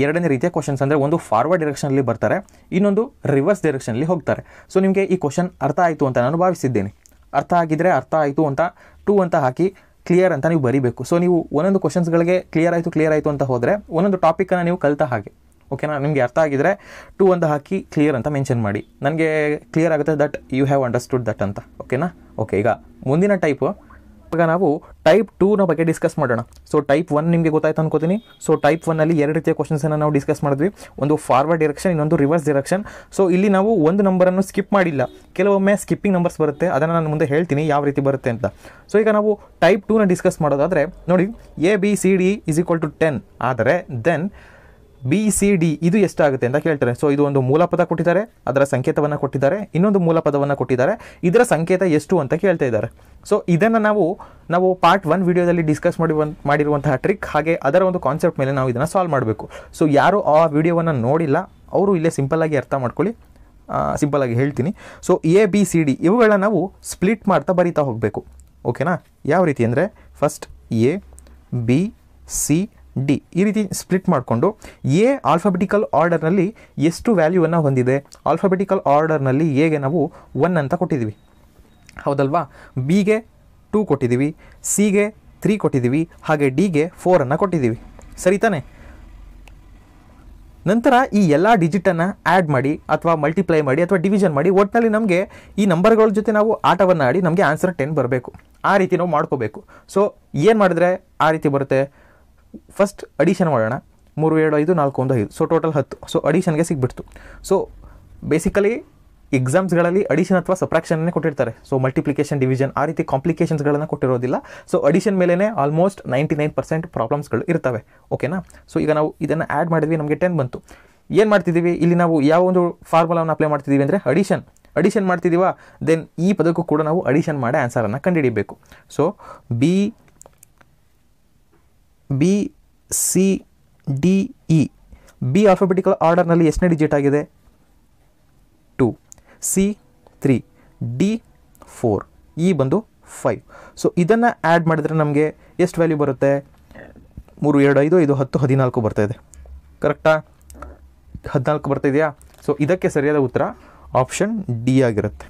ಎರಡನೇ ರೀತಿಯ ಕ್ವಶನ್ಸ್ ಅಂದರೆ ಒಂದು ಫಾರ್ವರ್ಡ್ ಡೈರೆಕ್ಷನಲ್ಲಿ ಬರ್ತಾರೆ ಇನ್ನೊಂದು ರಿವರ್ಸ್ ಡೈರೆಕ್ಷನಲ್ಲಿ ಹೋಗ್ತಾರೆ ಸೊ ನಿಮಗೆ ಈ ಕ್ವಶನ್ ಅರ್ಥ ಆಯಿತು ಅಂತ ನಾನು ಭಾವಿಸಿದ್ದೇನೆ ಅರ್ಥ ಆಗಿದ್ರೆ ಅರ್ಥ ಆಯಿತು ಅಂತ ಟೂ ಅಂತ ಹಾಕಿ ಕ್ಲಿಯರ್ ಅಂತ ನೀವು ಬರೀಬೇಕು ಸೊ ನೀವು ಒಂದೊಂದು ಕ್ವಶನ್ಸ್ಗಳಿಗೆ ಕ್ಲಿಯರ್ ಆಯಿತು ಕ್ಲಿಯರ್ ಆಯಿತು ಅಂತ ಹೋದರೆ ಒಂದೊಂದು ಟಾಪಿಕನ್ನು ನೀವು ಕಲಿತ ಹಾಗೆ ಓಕೆನಾ ನಿಮಗೆ ಅರ್ಥ ಆಗಿದರೆ ಟೂ ಅಂತ ಹಾಕಿ ಕ್ಲಿಯರ್ ಅಂತ ಮೆನ್ಷನ್ ಮಾಡಿ ನನಗೆ ಕ್ಲಿಯರ್ ಆಗುತ್ತೆ that you have understood that ಅಂತ ಓಕೆನಾ ಓಕೆ ಈಗ ಮುಂದಿನ ಟೈಪು ಈಗ ನಾವು ಟೈಪ್ ಟೂನ ಬಗ್ಗೆ ಡಿಸ್ಕಸ್ ಮಾಡೋಣ ಸೊ ಟೈಪ್ ಒನ್ ನಿಮಗೆ ಗೊತ್ತಾಯ್ತು ಅನ್ಕೋತೀನಿ ಸೊ ಟೈಪ್ ಒನ್ನಲ್ಲಿ ಎರಡು ರೀತಿಯ ಕ್ವಶನ್ಸನ್ನು ನಾವು ಡಿಸ್ಕಸ್ ಮಾಡಿದ್ವಿ ಒಂದು ಫಾರ್ವರ್ಡ್ ಡಿರೆಕ್ಷನ್ ಇನ್ನೊಂದು ರಿವರ್ಸ್ ಡಿರೆಕ್ಷನ್ ಸೊ ಇಲ್ಲಿ ನಾವು ಒಂದು ನಂಬರನ್ನು ಸ್ಕಿಪ್ ಮಾಡಿಲ್ಲ ಕೆಲವೊಮ್ಮೆ ಸ್ಕಿಪ್ಪಿಂಗ್ ನಂಬರ್ಸ್ ಬರುತ್ತೆ ಅದನ್ನು ನಾನು ಮುಂದೆ ಹೇಳ್ತೀನಿ ಯಾವ ರೀತಿ ಬರುತ್ತೆ ಅಂತ ಸೊ ಈಗ ನಾವು ಟೈಪ್ ಟೂನ ಡಿಸ್ಕಸ್ ಮಾಡೋದಾದರೆ ನೋಡಿ A B C D is equal to ten ಆದರೆ ದೆನ್ ಬಿ ಸಿ ಡಿ ಇದು ಎಷ್ಟಾಗುತ್ತೆ ಅಂತ ಕೇಳ್ತಾರೆ ಸೊ ಇದು ಒಂದು ಮೂಲಪದ ಕೊಟ್ಟಿದ್ದಾರೆ ಅದರ ಸಂಕೇತವನ್ನು ಕೊಟ್ಟಿದ್ದಾರೆ ಇನ್ನೊಂದು ಮೂಲಪದವನ್ನು ಕೊಟ್ಟಿದ್ದಾರೆ ಇದರ ಸಂಕೇತ ಎಷ್ಟು ಅಂತ ಕೇಳ್ತಾ ಇದ್ದಾರೆ ಸೊ ಇದನ್ನು ನಾವು ನಾವು ಪಾರ್ಟ್ ಒನ್ ವಿಡಿಯೋದಲ್ಲಿ ಡಿಸ್ಕಸ್ ಮಾಡಿ ಮಾಡಿರುವಂತಹ ಟ್ರಿಕ್ ಹಾಗೆ ಅದರ ಒಂದು ಕಾನ್ಸೆಪ್ಟ್ ಮೇಲೆ ನಾವು ಇದನ್ನು ಸಾಲ್ವ್ ಮಾಡಬೇಕು ಸೊ ಯಾರು ಆ ವಿಡಿಯೋವನ್ನು ನೋಡಿಲ್ಲ ಅವರು ಇಲ್ಲೇ ಸಿಂಪಲ್ಲಾಗಿ ಅರ್ಥ ಮಾಡ್ಕೊಳ್ಳಿ ಸಿಂಪಲ್ಲಾಗಿ ಹೇಳ್ತೀನಿ so A B C D ಇವುಗಳನ್ನ ನಾವು ಸ್ಪ್ಲಿಟ್ ಮಾಡ್ತಾ ಬರಿತಾ ಹೋಗಬೇಕು ಓಕೆನಾ ಯಾವ ರೀತಿ ಅಂದರೆ first A B C D ಈ ರೀತಿ ಸ್ಪ್ಲಿಟ್ ಮಾಡಿಕೊಂಡು ಎ ಆಲ್ಫಾಬೆಟಿಕಲ್ ಆರ್ಡರ್ನಲ್ಲಿ ಎಷ್ಟು ವ್ಯಾಲ್ಯೂವನ್ನು ಹೊಂದಿದೆ ಆಲ್ಫಾಬೆಟಿಕಲ್ ಆರ್ಡರ್ನಲ್ಲಿ ಎಗೆ ನಾವು ಒನ್ ಅಂತ ಕೊಟ್ಟಿದ್ದೀವಿ ಹೌದಲ್ವಾ ಬಿಗೆ ಟೂ ಕೊಟ್ಟಿದ್ದೀವಿ ಸಿಗೆ ತ್ರೀ ಕೊಟ್ಟಿದ್ದೀವಿ ಹಾಗೆ ಡಿಗೆ ಫೋರನ್ನು ಕೊಟ್ಟಿದ್ದೀವಿ ಸರಿ ತಾನೆ ನಂತರ ಈ ಎಲ್ಲ ಡಿಜಿಟನ್ನು ಆ್ಯಡ್ ಮಾಡಿ ಅಥವಾ ಮಲ್ಟಿಪ್ಲೈ ಮಾಡಿ ಅಥವಾ ಡಿವಿಷನ್ ಮಾಡಿ ಒಟ್ಟಿನಲ್ಲಿ ನಮಗೆ ಈ ನಂಬರ್ಗಳ ಜೊತೆ ನಾವು ಆಟವನ್ನು ಆಡಿ ನಮಗೆ ಆನ್ಸರ್ ಟೆನ್ ಬರಬೇಕು ಆ ರೀತಿ ನಾವು ಮಾಡ್ಕೋಬೇಕು ಸೊ ಏನು ಮಾಡಿದ್ರೆ ಆ ರೀತಿ ಬರುತ್ತೆ ಫಸ್ಟ್ ಅಡಿಷನ್ ಮಾಡೋಣ ಮೂರು ಎರಡು ಐದು ನಾಲ್ಕು ಒಂದು ಐದು ಸೊ ಟೋಟಲ್ ಹತ್ತು ಸೊ ಅಡಿಷನ್ಗೆ ಸಿಗ್ಬಿಡ್ತು ಸೊ ಬೇಸಿಕಲಿ ಎಕ್ಸಾಮ್ಸ್ಗಳಲ್ಲಿ ಅಡಿಷನ್ ಅಥವಾ ಸಪ್ರಾಕ್ಷನ್ನೇ ಕೊಟ್ಟಿರ್ತಾರೆ ಸೊ ಮಲ್ಟಿಪ್ಲಿಕೇಶನ್ ಡಿವಿಷನ್ ಆ ರೀತಿ ಕಾಂಪ್ಲಿಕೇಶನ್ಸ್ಗಳನ್ನು ಕೊಟ್ಟಿರೋದಿಲ್ಲ ಸೊ ಅಡಿಷನ್ ಮೇಲೇ ಆಲ್ಮೋಸ್ಟ್ ನೈಂಟಿ ನೈನ್ ಪರ್ಸೆಂಟ್ ಪ್ರಾಬ್ಲಮ್ಸ್ಗಳು ಇರ್ತವೆ ಓಕೆನಾ ಸೊ ಈಗ ನಾವು ಇದನ್ನು ಆ್ಯಡ್ ಮಾಡಿದ್ವಿ ನಮಗೆ ಟೆನ್ ಬಂತು ಏನು ಮಾಡ್ತಿದ್ದೀವಿ ಇಲ್ಲಿ ನಾವು ಯಾವ ಒಂದು ಫಾರ್ಮುಲಾವನ್ನು ಅಪ್ಲೈ ಮಾಡ್ತಿದ್ದೀವಿ ಅಂದರೆ ಅಡಿಷನ್ ಅಡಿಷನ್ ಮಾಡ್ತಿದ್ದೀವ ದೆನ್ ಈ ಪದಕ್ಕೂ ಕೂಡ ನಾವು ಅಡಿಷನ್ ಮಾಡಿ ಆನ್ಸರನ್ನು ಕಂಡುಹಿಡಿಬೇಕು so B B C D E B alphabetical ಆರ್ಡರ್ನಲ್ಲಿ ಎಷ್ಟನೇ ಡಿಜಿಟ್ ಆಗಿದೆ two C three D four E ಬಂದು ಫೈವ್ ಸೊ ಇದನ್ನು ಆ್ಯಡ್ ಮಾಡಿದ್ರೆ ನಮಗೆ ಎಷ್ಟು ವ್ಯಾಲ್ಯೂ ಬರುತ್ತೆ ಮೂರು ಎರಡು ಐದು ಐದು ಹತ್ತು ಹದಿನಾಲ್ಕು ಬರ್ತಾಯಿದೆ ಕರೆಕ್ಟಾ ಹದಿನಾಲ್ಕು ಬರ್ತಾ ಇದೆಯಾ ಸೊ ಇದಕ್ಕೆ ಸರಿಯಾದ ಉತ್ತರ ಆಪ್ಷನ್ ಡಿ ಆಗಿರುತ್ತೆ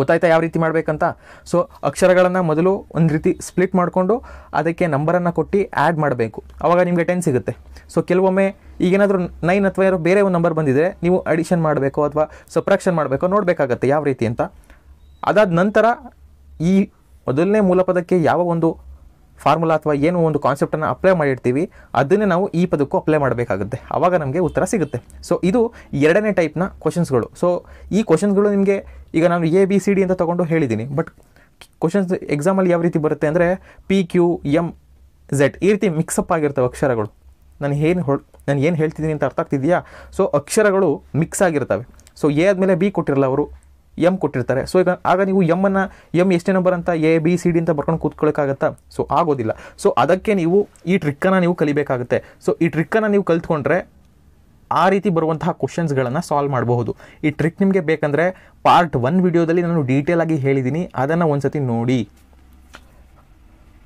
ಗೊತ್ತಾಯ್ತಾ ಯಾವ ರೀತಿ ಮಾಡಬೇಕಂತ ಸೊ ಅಕ್ಷರಗಳನ್ನು ಮೊದಲು ಒಂದು ರೀತಿ ಸ್ಪ್ಲಿಟ್ ಮಾಡಿಕೊಂಡು ಅದಕ್ಕೆ ನಂಬರನ್ನು ಕೊಟ್ಟು ಆ್ಯಡ್ ಮಾಡಬೇಕು ಆವಾಗ ನಿಮಗೆ ಟೆನ್ ಸಿಗುತ್ತೆ ಸೊ ಕೆಲವೊಮ್ಮೆ ಈಗೇನಾದರೂ ನೈನ್ ಅಥವಾ ಯಾರೋ ಬೇರೆ ಒಂದು ನಂಬರ್ ಬಂದಿದೆ ನೀವು ಅಡಿಷನ್ ಮಾಡಬೇಕು ಅಥವಾ ಸಪ್ರಾಕ್ಷನ್ ಮಾಡಬೇಕು ನೋಡಬೇಕಾಗತ್ತೆ ಯಾವ ರೀತಿ ಅಂತ ಅದಾದ ನಂತರ ಈ ಮೊದಲನೇ ಮೂಲಪದಕ್ಕೆ ಯಾವ ಒಂದು ಫಾರ್ಮುಲಾ ಅಥವಾ ಏನು ಒಂದು ಕಾನ್ಸೆಪ್ಟನ್ನು ಅಪ್ಲೈ ಮಾಡಿರ್ತೀವಿ ಅದನ್ನೇ ನಾವು ಈ ಪದಕ್ಕೂ ಅಪ್ಲೈ ಮಾಡಬೇಕಾಗುತ್ತೆ ಆವಾಗ ನಮಗೆ ಉತ್ತರ ಸಿಗುತ್ತೆ ಸೊ ಇದು ಎರಡನೇ ಟೈಪ್ನ ಕ್ವಶನ್ಸ್ಗಳು ಸೊ ಈ ಕ್ವಶನ್ಸ್ಗಳು ನಿಮಗೆ ಈಗ ನಾನು ಎ ಬಿ ಸಿ ಡಿ ಅಂತ ತೊಗೊಂಡು ಹೇಳಿದ್ದೀನಿ ಬಟ್ ಕ್ವಶನ್ಸ್ ಎಕ್ಸಾಮಲ್ಲಿ ಯಾವ ರೀತಿ ಬರುತ್ತೆ ಅಂದರೆ ಪಿ ಕ್ಯೂ ಎಮ್ ಝೆಡ್ ಈ ರೀತಿ ಮಿಕ್ಸಪ್ ಆಗಿರ್ತವೆ ಅಕ್ಷರಗಳು ನಾನು ಏನು ಹೊ ನಾನು ಏನು ಹೇಳ್ತಿದ್ದೀನಿ ಅಂತ ಅರ್ಥ ಆಗ್ತಿದೆಯಾ ಸೊ ಅಕ್ಷರಗಳು ಮಿಕ್ಸ್ ಆಗಿರ್ತವೆ ಸೊ ಎ ಆದಮೇಲೆ ಬಿ ಕೊಟ್ಟಿರಲ್ಲ ಅವರು ಎಮ್ ಕೊಟ್ಟಿರ್ತಾರೆ ಸೊ ಈಗ ಆಗ ನೀವು ಎಮ್ಮನ್ನು ಎಮ್ ಎಷ್ಟೇ ನಂಬರ್ ಅಂತ ಎ ಬಿ ಸಿ ಡಿ ಅಂತ ಬರ್ಕೊಂಡು ಕೂತ್ಕೊಳ್ಳೋಕ್ಕಾಗತ್ತಾ ಸೊ ಆಗೋದಿಲ್ಲ ಸೊ ಅದಕ್ಕೆ ನೀವು ಈ ಟ್ರಿಕ್ಕನ್ನು ನೀವು ಕಲಿಬೇಕಾಗುತ್ತೆ ಸೊ ಈ ಟ್ರಿಕ್ಕನ್ನು ನೀವು ಕಲ್ತ್ಕೊಂಡ್ರೆ ಆ ರೀತಿ ಬರುವಂತಹ ಕ್ವಶನ್ಸ್ಗಳನ್ನು ಸಾಲ್ವ್ ಮಾಡಬಹುದು ಈ ಟ್ರಿಕ್ ನಿಮಗೆ ಬೇಕಂದರೆ ಪಾರ್ಟ್ ಒನ್ ವಿಡಿಯೋದಲ್ಲಿ ನಾನು ಡೀಟೇಲ್ ಆಗಿ ಹೇಳಿದ್ದೀನಿ ಅದನ್ನು ಒಂದು ಸತಿ ನೋಡಿ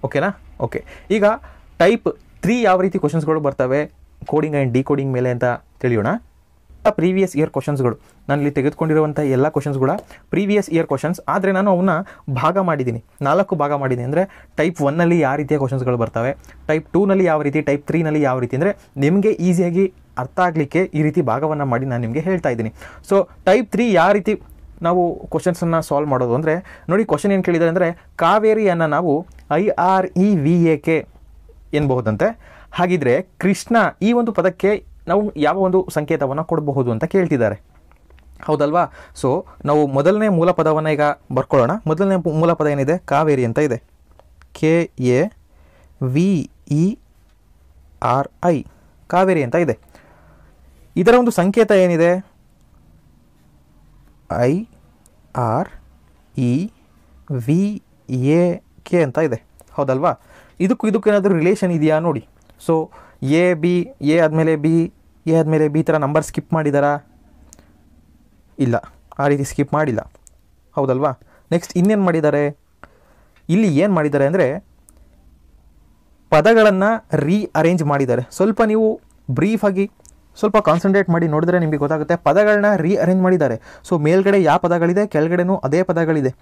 ಓಕೆನಾ ಓಕೆ ಈಗ ಟೈಪ್ ತ್ರೀ ಯಾವ ರೀತಿ ಕ್ವಶನ್ಸ್ಗಳು ಬರ್ತವೆ ಕೋಡಿಂಗ್ ಆ್ಯಂಡ್ ಕೋಡಿಂಗ್ ಮೇಲೆ ಅಂತ ತಿಳಿಯೋಣ ಪ್ರೀವಿಯಸ್ ಇಯರ್ ಕ್ವಶನ್ಸ್ಗಳು ನಾನು ಇಲ್ಲಿ ತೆಗೆದುಕೊಂಡಿರುವಂಥ ಎಲ್ಲ ಕ್ವಶನ್ಸ್ ಪ್ರೀವಿಯಸ್ ಇಯರ್ ಕ್ವಶನ್ಸ್ ಆದರೆ ನಾನು ಅವನ್ನ ಭಾಗ ಮಾಡಿದ್ದೀನಿ ನಾಲ್ಕು ಭಾಗ ಮಾಡಿದ್ದೀನಿ ಅಂದರೆ ಟೈಪ್ ಒನ್ನಲ್ಲಿ ಯಾವ ರೀತಿಯ ಕ್ವಶನ್ಸ್ಗಳು ಬರ್ತವೆ ಟೈಪ್ ಟೂನಲ್ಲಿ ಯಾವ ರೀತಿ ಟೈಪ್ ತ್ರೀನಲ್ಲಿ ಯಾವ ರೀತಿ ಅಂದರೆ ನಿಮಗೆ ಈಸಿಯಾಗಿ ಅರ್ಥ ಆಗಲಿಕ್ಕೆ ಈ ರೀತಿ ಭಾಗವನ್ನು ಮಾಡಿ ನಾನು ನಿಮಗೆ ಹೇಳ್ತಾ ಇದ್ದೀನಿ ಸೊ ಟೈಪ್ ತ್ರೀ ಯಾವ ರೀತಿ ನಾವು ಕ್ವಶನ್ಸನ್ನು ಸಾಲ್ವ್ ಮಾಡೋದು ಅಂದರೆ ನೋಡಿ ಕ್ವಶನ್ ಏನು ಕೇಳಿದ್ದಾರೆ ಅಂದರೆ ಕಾವೇರಿಯನ್ನು ನಾವು I R E V A K ಎನ್ಬಹುದಂತೆ ಹಾಗಿದ್ರೆ ಕೃಷ್ಣ ಈ ಒಂದು ಪದಕ್ಕೆ ನಾವು ಯಾವ ಒಂದು ಸಂಕೇತವನ್ನು ಕೊಡಬಹುದು ಅಂತ ಕೇಳ್ತಿದ್ದಾರೆ ಹೌದಲ್ವಾ ಸೊ ನಾವು ಮೊದಲನೇ ಮೂಲ ಪದವನ್ನು ಈಗ ಬರ್ಕೊಳ್ಳೋಣ ಮೊದಲನೇ ಮೂಲ ಪದ ಏನಿದೆ ಕಾವೇರಿ ಅಂತ ಇದೆ K A V E R I Kaveri ಅಂತ ಇದೆ ಇದರ ಒಂದು ಸಂಕೇತ ಏನಿದೆ I R E V A K ಅಂತ ಇದೆ ಹೌದಲ್ವಾ ಇದಕ್ಕೂ ಇದಕ್ಕೇನಾದರೂ ರಿಲೇಷನ್ ಇದೆಯಾ ನೋಡಿ ಸೊ ಎ ಬಿ ಎ ಆದಮೇಲೆ ಬಿ ಎ ಆದಮೇಲೆ ಬಿ ಥರ ನಂಬರ್ ಸ್ಕಿಪ್ ಮಾಡಿದಾರಾ ಇಲ್ಲ ಆ ರೀತಿ ಸ್ಕಿಪ್ ಮಾಡಿಲ್ಲ ಹೌದಲ್ವಾ ನೆಕ್ಸ್ಟ್ ಇನ್ನೇನು ಮಾಡಿದ್ದಾರೆ ಇಲ್ಲಿ ಏನು ಮಾಡಿದ್ದಾರೆ ಅಂದರೆ ಪದಗಳನ್ನು ರೀ ಅರೇಂಜ್ ಮಾಡಿದ್ದಾರೆ ಸ್ವಲ್ಪ ನೀವು ಬ್ರೀಫಾಗಿ ಸ್ವಲ್ಪ ಕಾನ್ಸಂಟ್ರೇಟ್ ಮಾಡಿ ನೋಡಿದ್ರೆ ನಿಮಗೆ ಗೊತ್ತಾಗುತ್ತೆ ಪದಗಳನ್ನ ರೀ ಅರೇಂಜ್ ಮಾಡಿದ್ದಾರೆ ಸೊ ಮೇಲ್ಗಡೆ ಯಾವ ಪದಗಳಿದೆ ಕೆಳಗಡೆನೂ ಅದೇ ಪದಗಳಿದೆ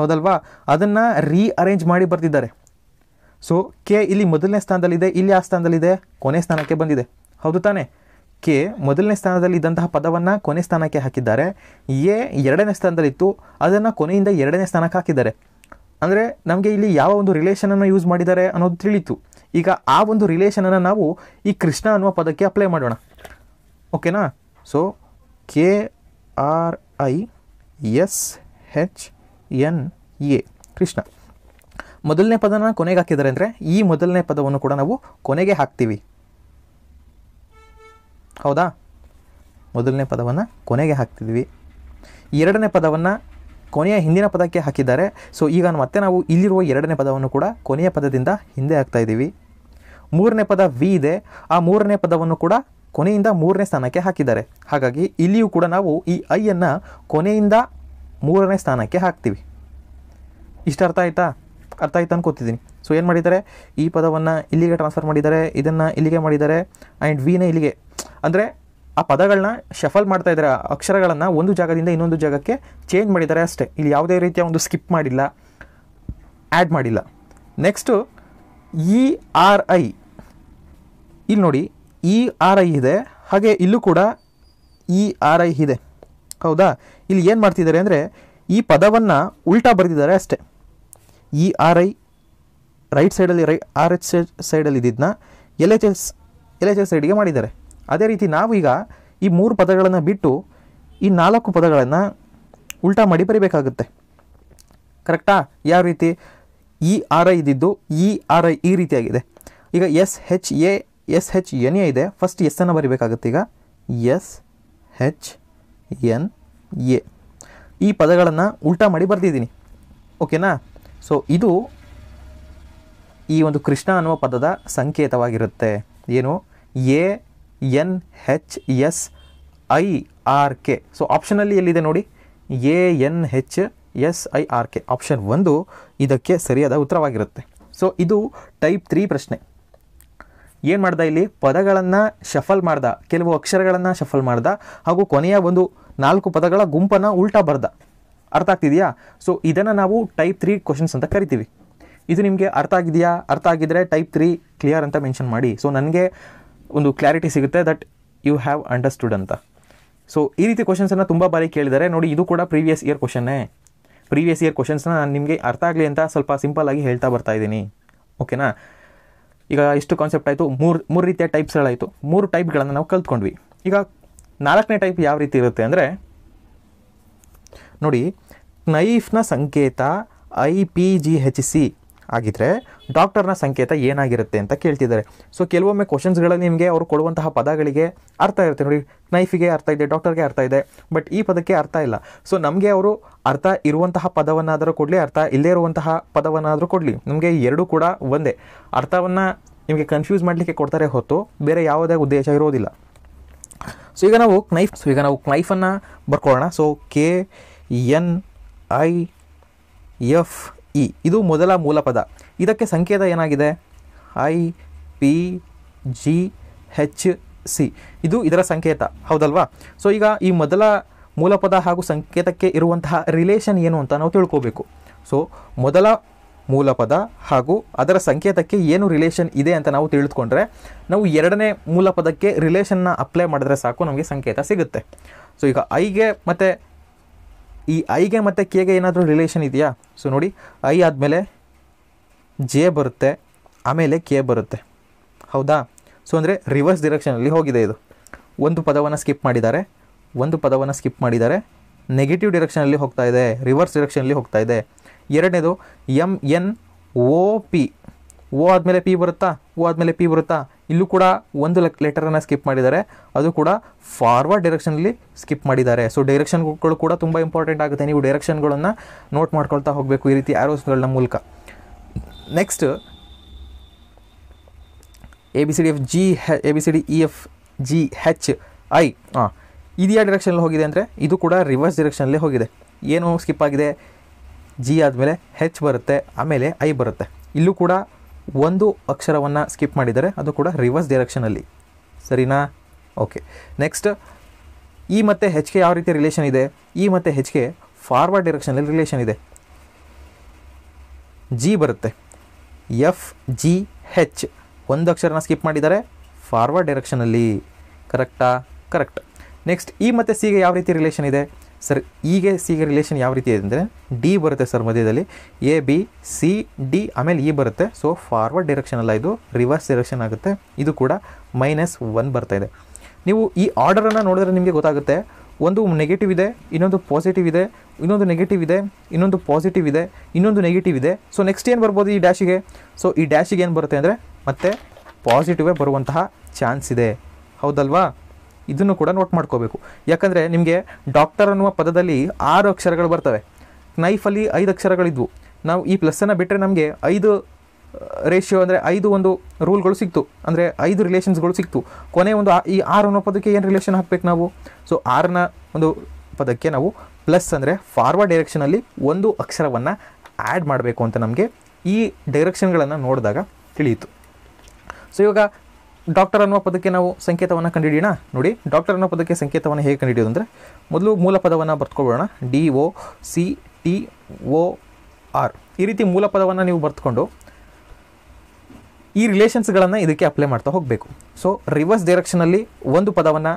ಹೌದಲ್ವಾ ಅದನ್ನು ರೀ ಅರೇಂಜ್ ಮಾಡಿ ಬರ್ತಿದ್ದಾರೆ ಸೊ ಕೆ ಇಲ್ಲಿ ಮೊದಲನೇ ಸ್ಥಾನದಲ್ಲಿದೆ ಇಲ್ಲಿ ಆ ಸ್ಥಾನದಲ್ಲಿದೆ ಕೊನೆ ಸ್ಥಾನಕ್ಕೆ ಬಂದಿದೆ ಹೌದು ತಾನೆ ಕೆ ಮೊದಲನೇ ಸ್ಥಾನದಲ್ಲಿ ಇದ್ದಂತಹ ಪದವನ್ನು ಕೊನೆ ಸ್ಥಾನಕ್ಕೆ ಹಾಕಿದ್ದಾರೆ ಎ ಎರಡನೇ ಸ್ಥಾನದಲ್ಲಿತ್ತು ಅದನ್ನು ಕೊನೆಯಿಂದ ಎರಡನೇ ಸ್ಥಾನಕ್ಕೆ ಹಾಕಿದ್ದಾರೆ ಅಂದರೆ ನಮಗೆ ಇಲ್ಲಿ ಯಾವ ಒಂದು ರಿಲೇಷನನ್ನು ಯೂಸ್ ಮಾಡಿದ್ದಾರೆ ಅನ್ನೋದು ತಿಳಿತು ಈಗ ಆ ಒಂದು ರಿಲೇಷನನ್ನು ನಾವು ಈ ಕೃಷ್ಣ ಅನ್ನುವ ಪದಕ್ಕೆ ಅಪ್ಲೈ ಮಾಡೋಣ ಓಕೆನಾ so K R I S H N A Krishna ಮೊದಲನೇ ಪದನ ಕೊನೆಗೆ ಹಾಕಿದ್ದಾರೆ ಅಂದರೆ ಈ ಮೊದಲನೇ ಪದವನ್ನು ಕೂಡ ನಾವು ಕೊನೆಗೆ ಹಾಕ್ತೀವಿ ಹೌದಾ ಮೊದಲನೇ ಪದವನ್ನು ಕೊನೆಗೆ ಹಾಕ್ತಿದ್ವಿ ಎರಡನೇ ಪದವನ್ನು ಕೊನೆಯ ಹಿಂದಿನ ಪದಕ್ಕೆ ಹಾಕಿದ್ದಾರೆ ಸೊ ಈಗ ಮತ್ತೆ ನಾವು ಇಲ್ಲಿರುವ ಎರಡನೇ ಪದವನ್ನು ಕೂಡ ಕೊನೆಯ ಪದದಿಂದ ಹಿಂದೆ ಹಾಕ್ತಾ ಇದ್ದೀವಿ ಮೂರನೇ ಪದ ವಿ ಇದೆ ಆ ಮೂರನೇ ಪದವನ್ನು ಕೂಡ ಕೊನೆಯಿಂದ ಮೂರನೇ ಸ್ಥಾನಕ್ಕೆ ಹಾಕಿದ್ದಾರೆ ಹಾಗಾಗಿ ಇಲ್ಲಿಯೂ ಕೂಡ ನಾವು ಈ ಐಯನ್ನು ಕೊನೆಯಿಂದ ಮೂರನೇ ಸ್ಥಾನಕ್ಕೆ ಹಾಕ್ತೀವಿ ಇಷ್ಟ ಅರ್ಥ ಆಯಿತಾ ಅರ್ಥ ಆಯ್ತು ಅನ್ಕೋತಿದ್ದೀನಿ ಸೊ ಏನು ಮಾಡಿದ್ದಾರೆ ಈ ಪದವನ್ನು ಇಲ್ಲಿಗೆ ಟ್ರಾನ್ಸ್ಫರ್ ಮಾಡಿದ್ದಾರೆ ಇದನ್ನು ಇಲ್ಲಿಗೆ ಮಾಡಿದ್ದಾರೆ ಆ್ಯಂಡ್ ವಿನೇ ಇಲ್ಲಿಗೆ ಅಂದರೆ ಆ ಪದಗಳನ್ನ ಶಫಲ್ ಮಾಡ್ತಾ ಇದ್ದಾರೆ ಅಕ್ಷರಗಳನ್ನು ಒಂದು ಜಾಗದಿಂದ ಇನ್ನೊಂದು ಜಾಗಕ್ಕೆ ಚೇಂಜ್ ಮಾಡಿದ್ದಾರೆ ಅಷ್ಟೇ ಇಲ್ಲಿ ಯಾವುದೇ ರೀತಿಯ ಒಂದು ಸ್ಕಿಪ್ ಮಾಡಿಲ್ಲ ಆ್ಯಡ್ ಮಾಡಿಲ್ಲ ನೆಕ್ಸ್ಟು ಇ ಆರ್ ಐ ಇಲ್ಲಿ ನೋಡಿ ಇ ಆರ್ ಐ ಇದೆ ಹಾಗೆ ಇಲ್ಲೂ ಕೂಡ ಇ ಆರ್ ಐ ಇದೆ ಹೌದಾ ಇಲ್ಲಿ ಏನು ಮಾಡ್ತಿದ್ದಾರೆ ಅಂದರೆ ಈ ಪದವನ್ನು ಉಲ್ಟಾ ಬರೆದಿದ್ದಾರೆ ಅಷ್ಟೇ ಇ ಆರ್ ಐ ರೈಟ್ ಸೈಡಲ್ಲಿ ರೈ ಆರ್ ಎಚ್ ಸೈಡಲ್ಲಿ ಇದ್ದಿದ್ದನ್ನ L H S L H S ಸೈಡಿಗೆ ಮಾಡಿದ್ದಾರೆ ಅದೇ ರೀತಿ ನಾವು ಈಗ ಈ ಮೂರು ಪದಗಳನ್ನು ಬಿಟ್ಟು ಈ ನಾಲ್ಕು ಪದಗಳನ್ನು ಉಲ್ಟಾ ಮಾಡಿ ಬರಿಬೇಕಾಗುತ್ತೆ ಕರೆಕ್ಟಾ ಯಾವ ರೀತಿ ಇ ಆರ್ ಐ ಇದ್ದಿದ್ದು ಇ ಆರ್ ಐ ಈ ರೀತಿಯಾಗಿದೆ ಈಗ S H A S H N A ಇದೆ ಫಸ್ಟ್ ಎಸ್ ಅನ್ನು ಬರಿಬೇಕಾಗುತ್ತೆ ಈಗ ಎಸ್ ಹೆಚ್ ಎನ್ ಎ ಈ ಪದಗಳನ್ನು ಉಲ್ಟಾ ಮಾಡಿ ಬರೆದಿದ್ದೀನಿ ಓಕೆನಾ ಸೊ ಇದು ಈ ಒಂದು ಕೃಷ್ಣ ಅನ್ನುವ ಪದದ ಸಂಕೇತವಾಗಿರುತ್ತೆ ಏನು A N H S I R K so ಆಪ್ಷನಲ್ಲಿ ಎಲ್ಲಿದೆ ನೋಡಿ A N H S I R K option ಒಂದು ಇದಕ್ಕೆ ಸರಿಯಾದ ಉತ್ತರವಾಗಿರುತ್ತೆ ಸೊ ಇದು ಟೈಪ್ ತ್ರೀ ಪ್ರಶ್ನೆ ಏನು ಮಾಡ್ದ ಇಲ್ಲಿ ಪದಗಳನ್ನು ಶಫಲ್ ಮಾಡ್ದ ಕೆಲವು ಅಕ್ಷರಗಳನ್ನು ಶಫಲ್ ಮಾಡ್ದ ಹಾಗೂ ಕೊನೆಯ ಒಂದು ನಾಲ್ಕು ಪದಗಳ ಗುಂಪನ್ನು ಉಲ್ಟಾ ಬರ್ದ ಅರ್ಥ ಆಗ್ತಿದೆಯಾ ಸೊ ಇದನ್ನು ನಾವು ಟೈಪ್ ತ್ರೀ ಕ್ವಶನ್ಸ್ ಅಂತ ಕರಿತೀವಿ ಇದು ನಿಮಗೆ ಅರ್ಥ ಆಗಿದೆಯಾ ಅರ್ಥ ಆಗಿದ್ದರೆ ಟೈಪ್ ತ್ರೀ ಕ್ಲಿಯರ್ ಅಂತ ಮೆನ್ಷನ್ ಮಾಡಿ ಸೊ ನನಗೆ ಒಂದು ಕ್ಲಾರಿಟಿ ಸಿಗುತ್ತೆ ದಟ್ ಯು ಹ್ಯಾವ್ ಅಂಡರ್ಸ್ಟುಡ್ ಅಂತ ಸೊ ಈ ರೀತಿ ಕ್ವಶನ್ಸನ್ನು ತುಂಬ ಬಾರಿ ಕೇಳಿದ್ದಾರೆ ನೋಡಿ ಇದು ಕೂಡ ಪ್ರೀವಿಯಸ್ ಇಯರ್ ಕ್ವಶನ್ನೇ ಪ್ರೀವಿಯಸ್ ಇಯರ್ ಕ್ವಶನ್ಸ್ನ ನಾನು ನಿಮಗೆ ಅರ್ಥ ಆಗಲಿ ಅಂತ ಸ್ವಲ್ಪ ಸಿಂಪಲ್ಲಾಗಿ ಹೇಳ್ತಾ ಬರ್ತಾ ಇದ್ದೀನಿ ಓಕೆನಾ ಈಗ ಎಷ್ಟು ಕಾನ್ಸೆಪ್ಟ್ ಆಯಿತು ಮೂರು ಮೂರು ರೀತಿಯ ಟೈಪ್ಸ್ಗಳಾಯಿತು ಮೂರು ಟೈಪ್ಗಳನ್ನು ನಾವು ಕಲ್ತ್ಕೊಂಡ್ವಿ ಈಗ ನಾಲ್ಕನೇ ಟೈಪ್ ಯಾವ ರೀತಿ ಇರುತ್ತೆ ಅಂದರೆ ನೋಡಿ ನೈಫ್ನ ಸಂಕೇತ I P G H C ಆಗಿದ್ದರೆ ಡಾಕ್ಟರ್ನ ಸಂಕೇತ ಏನಾಗಿರುತ್ತೆ ಅಂತ ಕೇಳ್ತಿದ್ದಾರೆ ಸೊ ಕೆಲವೊಮ್ಮೆ ಕ್ವಶನ್ಸ್ಗಳಲ್ಲಿ ನಿಮಗೆ ಅವರು ಕೊಡುವಂತಹ ಪದಗಳಿಗೆ ಅರ್ಥ ಇರುತ್ತೆ ನೋಡಿ ನೈಫಿಗೆ ಅರ್ಥ ಇದೆ ಡಾಕ್ಟರ್ಗೆ ಅರ್ಥ ಇದೆ ಬಟ್ ಈ ಪದಕ್ಕೆ ಅರ್ಥ ಇಲ್ಲ ಸೊ ನಮಗೆ ಅವರು ಅರ್ಥ ಇರುವಂತಹ ಪದವನ್ನಾದರೂ ಕೊಡಲಿ ಅರ್ಥ ಇಲ್ಲದೇ ಇರುವಂತಹ ಪದವನ್ನಾದರೂ ಕೊಡಲಿ ನಮಗೆ ಎರಡೂ ಕೂಡ ಒಂದೇ ಅರ್ಥವನ್ನು ನಿಮಗೆ ಕನ್ಫ್ಯೂಸ್ ಮಾಡಲಿಕ್ಕೆ ಕೊಡ್ತಾರೆ ಹೊತ್ತು ಬೇರೆ ಯಾವುದೇ ಉದ್ದೇಶ ಇರೋದಿಲ್ಲ ಸೊ ಈಗ ನಾವು ನೈಫ್ ಸೊ ಈಗ ನಾವು ನೈಫನ್ನು ಬರ್ಕೊಳ್ಳೋಣ so K N I F E ಇದು ಮೊದಲ ಮೂಲ ಪದ ಇದಕ್ಕೆ ಸಂಕೇತ ಏನಾಗಿದೆ I P G H C ಇದು ಇದರ ಸಂಕೇತ ಹೌದಲ್ವಾ ಸೊ ಈಗ ಈ ಮೊದಲ ಮೂಲಪದ ಹಾಗೂ ಸಂಕೇತಕ್ಕೆ ಇರುವಂತಹ ರಿಲೇಷನ್ ಏನು ಅಂತ ನಾವು ತಿಳ್ಕೋಬೇಕು ಸೊ ಮೊದಲ ಮೂಲಪದ ಹಾಗೂ ಅದರ ಸಂಕೇತಕ್ಕೆ ಏನು ರಿಲೇಷನ್ ಇದೆ ಅಂತ ನಾವು ತಿಳಿದುಕೊಂಡ್ರೆ ನಾವು ಎರಡನೇ ಮೂಲಪದಕ್ಕೆ ರಿಲೇಷನ್ನ ಅಪ್ಲೈ ಮಾಡಿದ್ರೆ ಸಾಕು ನಮಗೆ ಸಂಕೇತ ಸಿಗುತ್ತೆ ಸೊ ಈಗ ಐಗೆ ಮತ್ತು ಈ ಐಗೆ ಮತ್ತು ಕೆಗೆ ಏನಾದರೂ ರಿಲೇಷನ್ ಇದೆಯಾ ಸೊ ನೋಡಿ ಐ ಆದಮೇಲೆ ಜೆ ಬರುತ್ತೆ ಆಮೇಲೆ ಕೆ ಬರುತ್ತೆ ಹೌದಾ ಸೊ ಅಂದರೆ ರಿವರ್ಸ್ ಡಿರೆಕ್ಷನಲ್ಲಿ ಹೋಗಿದೆ ಇದು ಒಂದು ಪದವನ್ನು ಸ್ಕಿಪ್ ಮಾಡಿದ್ದಾರೆ ಒಂದು ಪದವನ್ನು ಸ್ಕಿಪ್ ಮಾಡಿದ್ದಾರೆ ನೆಗೆಟಿವ್ ಡಿರೆಕ್ಷನಲ್ಲಿ ಹೋಗ್ತಾ ಇದೆ ರಿವರ್ಸ್ ಡಿರೆಕ್ಷನಲ್ಲಿ ಹೋಗ್ತಾ ಇದೆ ಎರಡನೇದು M N O P O ಆದಮೇಲೆ ಪಿ ಬರುತ್ತಾ ಓ ಆದಮೇಲೆ ಪಿ ಬರುತ್ತಾ ಇಲ್ಲೂ ಕೂಡ ಒಂದು ಲೆಟರನ್ನು ಸ್ಕಿಪ್ ಮಾಡಿದ್ದಾರೆ ಅದು ಕೂಡ ಫಾರ್ವರ್ಡ್ ಡೈರೆಕ್ಷನಲ್ಲಿ ಸ್ಕಿಪ್ ಮಾಡಿದ್ದಾರೆ ಸೊ ಡೈರೆಕ್ಷನ್ಗಳು ಕೂಡ ತುಂಬ ಇಂಪಾರ್ಟೆಂಟ್ ಆಗುತ್ತೆ ನೀವು ಡೈರೆಕ್ಷನ್ಗಳನ್ನು ನೋಟ್ ಮಾಡ್ಕೊಳ್ತಾ ಹೋಗಬೇಕು ಈ ರೀತಿ ಆ್ಯಾರೋಸ್ಗಳನ್ನ ಮೂಲಕ next A B C D F G A B C D E F G H I ಹಾಂ ಇದು ಯಾವ ಡೈರೆಕ್ಷನಲ್ಲಿ ಹೋಗಿದೆ ಅಂದರೆ ಇದು ಕೂಡ ರಿವರ್ಸ್ ಡೈರೆಕ್ಷನಲ್ಲಿ ಹೋಗಿದೆ ಏನು ಸ್ಕಿಪ್ ಆಗಿದೆ ಜಿ ಆದಮೇಲೆ ಹೆಚ್ ಬರುತ್ತೆ ಆಮೇಲೆ ಐ ಬರುತ್ತೆ ಇಲ್ಲೂ ಕೂಡ ಒಂದು ಅಕ್ಷರವನ್ನು ಸ್ಕಿಪ್ ಮಾಡಿದರೆ ಅದು ಕೂಡ ರಿವರ್ಸ್ ಡೈರೆಕ್ಷನಲ್ಲಿ ಸರಿನಾ ಓಕೆ ನೆಕ್ಸ್ಟ್ ಈ ಮತ್ತು ಕೆ ಯಾವ ರೀತಿ ರಿಲೇಷನ್ ಇದೆ ಈ ಮತ್ತು ಕೆ ಫಾರ್ವರ್ಡ್ ಡೈರೆಕ್ಷನಲ್ಲಿ ರಿಲೇಷನ್ ಇದೆ ಜಿ ಬರುತ್ತೆ ಎಫ್ ಜಿ ಹೆಚ್ ಒಂದು ಅಕ್ಷರನ ಸ್ಕಿಪ್ ಮಾಡಿದ್ದಾರೆ ಫಾರ್ವರ್ಡ್ ಡೈರೆಕ್ಷನಲ್ಲಿ ಕರೆಕ್ಟಾ ಕರೆಕ್ಟ್ ನೆಕ್ಸ್ಟ್ ಈ ಮತ್ತು ಸಿಗೆ ಯಾವ ರೀತಿ ರಿಲೇಷನ್ ಇದೆ ಸರ್ ಈಗೆ ಸಿಗೆ ರಿಲೇಷನ್ ಯಾವ ರೀತಿ ಇದೆ ಅಂದರೆ ಡಿ ಬರುತ್ತೆ ಸರ್ ಮಧ್ಯದಲ್ಲಿ ಎ ಬಿ ಸಿ ಡಿ ಆಮೇಲೆ ಇ e ಬರುತ್ತೆ ಸೊ ಫಾರ್ವರ್ಡ್ ಡೈರೆಕ್ಷನ್ ಅಲ್ಲ ಇದು ರಿವರ್ಸ್ ಡಿರೆಕ್ಷನ್ ಆಗುತ್ತೆ ಇದು ಕೂಡ ಮೈನಸ್ ಒನ್ ಬರ್ತಾ ಇದೆ ನೀವು ಈ ಆರ್ಡರನ್ನು ನೋಡಿದ್ರೆ ನಿಮಗೆ ಗೊತ್ತಾಗುತ್ತೆ ಒಂದು ನೆಗೆಟಿವ್ ಇದೆ ಇನ್ನೊಂದು ಪಾಸಿಟಿವ್ ಇದೆ ಇನ್ನೊಂದು ನೆಗೆಟಿವ್ ಇದೆ ಇನ್ನೊಂದು ಪಾಸಿಟಿವ್ ಇದೆ ಇನ್ನೊಂದು ನೆಗೆಟಿವ್ ಇದೆ ಸೊ ನೆಕ್ಸ್ಟ್ ಏನು ಬರ್ಬೋದು ಈ ಡ್ಯಾಶಿಗೆ ಸೊ ಈ ಡ್ಯಾಶಿಗೆ ಏನು ಬರುತ್ತೆ ಅಂದರೆ ಮತ್ತೆ ಪಾಸಿಟಿವೇ ಬರುವಂತಹ ಚಾನ್ಸ್ ಇದೆ ಹೌದಲ್ವಾ ಇದನ್ನು ಕೂಡ ನೋಟ್ ಮಾಡ್ಕೋಬೇಕು ಯಾಕಂದರೆ ನಿಮಗೆ ಡಾಕ್ಟರ್ ಅನ್ನುವ ಪದದಲ್ಲಿ ಆರು ಅಕ್ಷರಗಳು ಬರ್ತವೆ ನೈಫಲ್ಲಿ ಐದು ಅಕ್ಷರಗಳಿದ್ವು ನಾವು ಈ ಪ್ಲಸ್ಸನ್ನು ಬಿಟ್ಟರೆ ನಮಗೆ ಐದು ರೇಷಿಯೋ ಅಂದರೆ ಐದು ಒಂದು ರೂಲ್ಗಳು ಸಿಕ್ತು ಅಂದರೆ ಐದು ರಿಲೇಷನ್ಸ್ಗಳು ಸಿಕ್ತು ಕೊನೆ ಒಂದು ಈ ಆರು ಅನ್ನೋ ಪದಕ್ಕೆ ಏನು ರಿಲೇಷನ್ ಹಾಕಬೇಕು ನಾವು ಸೊ ಆರನ ಒಂದು ಪದಕ್ಕೆ ನಾವು ಪ್ಲಸ್ ಅಂದರೆ ಫಾರ್ವರ್ಡ್ ಡೈರೆಕ್ಷನಲ್ಲಿ ಒಂದು ಅಕ್ಷರವನ್ನು ಆ್ಯಡ್ ಮಾಡಬೇಕು ಅಂತ ನಮಗೆ ಈ ಡೈರೆಕ್ಷನ್ಗಳನ್ನು ನೋಡಿದಾಗ ತಿಳಿಯಿತು ಸೊ ಇವಾಗ ಡಾಕ್ಟರ್ ಅನ್ನುವ ಪದಕ್ಕೆ ನಾವು ಸಂಕೇತವನ್ನು ಕಂಡುಹಿಡಿಯೋಣ ನೋಡಿ ಡಾಕ್ಟರ್ ಅನ್ನೋ ಪದಕ್ಕೆ ಸಂಕೇತವನ್ನು ಹೇಗೆ ಕಂಡುಹಿಡಿಯೋದು ಅಂದರೆ ಮೊದಲು ಮೂಲ ಪದವನ್ನು ಬರ್ತ್ಕೊಬೋಣ D O C T O R ಈ ರೀತಿ ಮೂಲ ಪದವನ್ನು ನೀವು ಬರೆದುಕೊಂಡು ಈ ರಿಲೇಷನ್ಸ್ಗಳನ್ನು ಇದಕ್ಕೆ ಅಪ್ಲೈ ಮಾಡ್ತಾ ಹೋಗಬೇಕು ಸೊ ರಿವರ್ಸ್ ಡೈರೆಕ್ಷನಲ್ಲಿ ಒಂದು ಪದವನ್ನು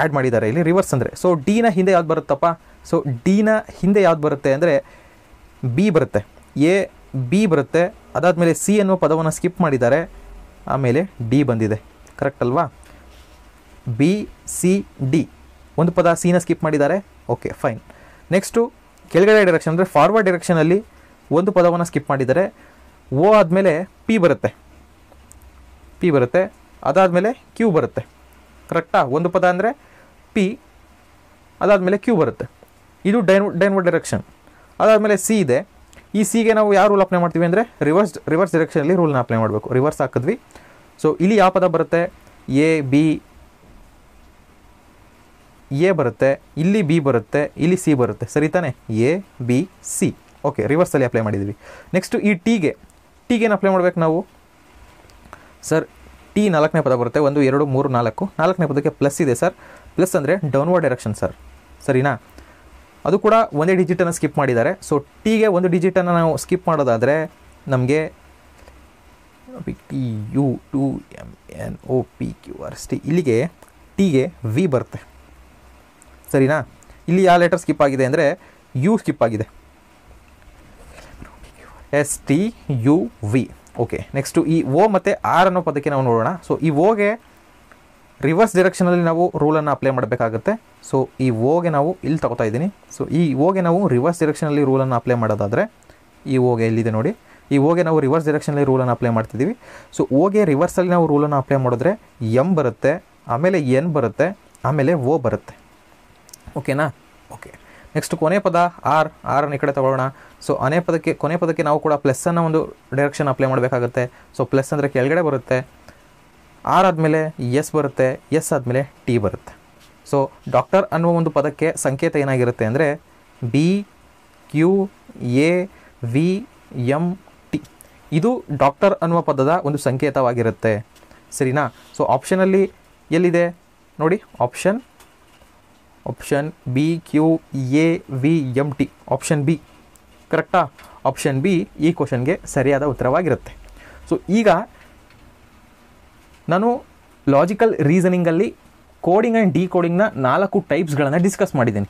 ಆ್ಯಡ್ ಮಾಡಿದ್ದಾರೆ ಇಲ್ಲಿ ರಿವರ್ಸ್ ಅಂದರೆ ಸೊ ಡಿನ ಹಿಂದೆ ಯಾವ್ದು ಬರುತ್ತಪ್ಪ ಸೊ ಡಿನ ಹಿಂದೆ ಯಾವ್ದು ಬರುತ್ತೆ ಅಂದರೆ ಬಿ ಬರುತ್ತೆ ಎ ಬಿ ಬರುತ್ತೆ ಅದಾದಮೇಲೆ ಸಿ ಅನ್ನುವ ಪದವನ್ನು ಸ್ಕಿಪ್ ಮಾಡಿದ್ದಾರೆ ಆಮೇಲೆ ಡಿ ಬಂದಿದೆ ಕರೆಕ್ಟ್ ಅಲ್ವಾ ಬಿ ಸಿ ಡಿ ಒಂದು ಪದ ಸೀನ ಸ್ಕಿಪ್ ಮಾಡಿದ್ದಾರೆ ಓಕೆ ಫೈನ್ ನೆಕ್ಸ್ಟು ಕೆಳಗಡೆ ಡೈರೆಕ್ಷನ್ ಅಂದರೆ ಫಾರ್ವರ್ಡ್ ಡೈರೆಕ್ಷನಲ್ಲಿ ಒಂದು ಪದವನ್ನು ಸ್ಕಿಪ್ ಮಾಡಿದ್ದಾರೆ ಓ ಆದಮೇಲೆ ಪಿ ಬರುತ್ತೆ ಪಿ ಬರುತ್ತೆ ಅದಾದಮೇಲೆ ಕ್ಯೂ ಬರುತ್ತೆ ಕರೆಕ್ಟಾ ಒಂದು ಪದ ಅಂದರೆ ಪಿ ಅದಾದಮೇಲೆ ಕ್ಯೂ ಬರುತ್ತೆ ಇದು ಡೈನ್ ಡೈನ್ವರ್ಡ್ ಡೈರೆಕ್ಷನ್ ಅದಾದಮೇಲೆ ಸಿ ಇದೆ ಈ ಸಿಗೆ ನಾವು ಯಾವ ರೂಲ್ ಅಪ್ಲೈ ಮಾಡ್ತೀವಿ ಅಂದರೆ ರಿವರ್ಸ್ ರಿವರ್ಸ್ ಡೈರೆಕ್ಷನಲ್ಲಿ ರೂಲ್ನ ಅಪ್ಲೈ ಮಾಡಬೇಕು ರಿವರ್ಸ್ ಹಾಕಿದ್ವಿ ಸೊ ಇಲ್ಲಿ ಯಾವ ಪದ ಬರುತ್ತೆ ಎ ಬಿ ಎ ಬರುತ್ತೆ ಇಲ್ಲಿ ಬಿ ಬರುತ್ತೆ ಇಲ್ಲಿ ಸಿ ಬರುತ್ತೆ ಸರಿ ತಾನೇ ಎ ಬಿ ಸಿ ಓಕೆ ರಿವರ್ಸಲ್ಲಿ ಅಪ್ಲೈ ಮಾಡಿದ್ವಿ ನೆಕ್ಸ್ಟು ಈ ಟಿಗೆ ಟೀಗೇನು ಅಪ್ಲೈ ಮಾಡಬೇಕು ನಾವು ಸರ್ ಟಿ ನಾಲ್ಕನೇ ಪದ ಬರುತ್ತೆ ಒಂದು ಎರಡು ಮೂರು ನಾಲ್ಕು ನಾಲ್ಕನೇ ಪದಕ್ಕೆ ಪ್ಲಸ್ ಇದೆ ಸರ್ ಪ್ಲಸ್ ಅಂದರೆ ಡೌನ್ವರ್ಡ್ ಡೈರೆಕ್ಷನ್ ಸರ್ ಸರಿನಾ ಅದು ಕೂಡ ಒಂದೇ ಡಿಜಿಟನ್ನು ಸ್ಕಿಪ್ ಮಾಡಿದ್ದಾರೆ ಸೊ ಟಿಗೆ ಒಂದು ಡಿಜಿಟನ್ನು ನಾವು ಸ್ಕಿಪ್ ಮಾಡೋದಾದರೆ ನಮಗೆ T U to M N O P Q R S T ಇಲ್ಲಿಗೆ ಟಿಗೆ ವಿ ಬರುತ್ತೆ ಸರಿನಾ ಇಲ್ಲಿ ಯಾವ ಲೆಟರ್ ಸ್ಕಿಪ್ ಆಗಿದೆ ಅಂದರೆ ಯು ಸ್ಕಿಪ್ ಆಗಿದೆ S T U V okay next ಈ ಓ ಮತ್ತು ಆರ್ ಅನ್ನೋ ಪದಕ್ಕೆ ನಾವು ನೋಡೋಣ ಸೊ ಈ ಓಗೆ ರಿವರ್ಸ್ ಡೈರೆಕ್ಷನಲ್ಲಿ ನಾವು ರೂಲನ್ನು ಅಪ್ಲೈ ಮಾಡಬೇಕಾಗುತ್ತೆ ಸೊ ಈ ಓಗೆ ನಾವು ಇಲ್ಲಿ ತೊಗೊತಾ ಇದ್ದೀನಿ ಸೊ ಈ ಓಗೆ ನಾವು ರಿವರ್ಸ್ ಡಿರೆಕ್ಷನಲ್ಲಿ ರೂಲನ್ನು ಅಪ್ಲೈ ಮಾಡೋದಾದರೆ ಈ ಓಗೆ ಎಲ್ಲಿದೆ ನೋಡಿ ಈ ಓಗೆ ನಾವು ರಿವರ್ಸ್ ಡಿರೆಕ್ಷನಲ್ಲಿ ರೂಲನ್ನು ಅಪ್ಲೈ ಮಾಡ್ತಿದ್ದೀವಿ ಸೊ ಓಗೆ ರಿವರ್ಸಲ್ಲಿ ನಾವು ರೂಲನ್ನು ಅಪ್ಲೈ ಮಾಡಿದ್ರೆ ಎಮ್ ಬರುತ್ತೆ ಆಮೇಲೆ ಎನ್ ಬರುತ್ತೆ ಆಮೇಲೆ ಓ ಬರುತ್ತೆ ಓಕೆನಾ ಓಕೆ ನೆಕ್ಸ್ಟ್ ಕೊನೆ ಪದ ಆರ್ ಆರನ್ನು ಈ ಕಡೆ ತಗೊಳ್ಳೋಣ ಸೊ ಅನೇ ಪದಕ್ಕೆ ಕೊನೆ ಪದಕ್ಕೆ ನಾವು ಕೂಡ ಪ್ಲಸ್ಸನ್ನು ಒಂದು ಡೈರೆಕ್ಷನ್ ಅಪ್ಲೈ ಮಾಡಬೇಕಾಗುತ್ತೆ ಸೊ ಪ್ಲಸ್ ಅಂದರೆ ಕೆಳಗಡೆ ಬರುತ್ತೆ ಆರ್ ಆದಮೇಲೆ ಎಸ್ ಬರುತ್ತೆ ಎಸ್ ಆದಮೇಲೆ ಟಿ ಬರುತ್ತೆ ಸೊ ಡಾಕ್ಟರ್ ಅನ್ನುವ ಒಂದು ಪದಕ್ಕೆ ಸಂಕೇತ ಏನಾಗಿರುತ್ತೆ ಅಂದರೆ B Q A V M T ಇದು ಡಾಕ್ಟರ್ ಅನ್ನುವ ಪದದ ಒಂದು ಸಂಕೇತವಾಗಿರುತ್ತೆ ಸರಿನಾ ಸೊ ಆಪ್ಷನಲ್ಲಿ ಎಲ್ಲಿದೆ ನೋಡಿ option option B Q A V M T option B ಕರೆಕ್ಟಾ ಆಪ್ಷನ್ ಬಿ ಈ ಕ್ವಶನ್ಗೆ ಸರಿಯಾದ ಉತ್ತರವಾಗಿರುತ್ತೆ ಸೊ ಈಗ ನಾನು ಲಾಜಿಕಲ್ ರೀಸನಿಂಗಲ್ಲಿ ಕೋಡಿಂಗ್ ಆ್ಯಂಡ್ ಡಿ ಕೋಡಿಂಗ್ನ ನಾಲ್ಕು ಟೈಪ್ಸ್ಗಳನ್ನು ಡಿಸ್ಕಸ್ ಮಾಡಿದ್ದೀನಿ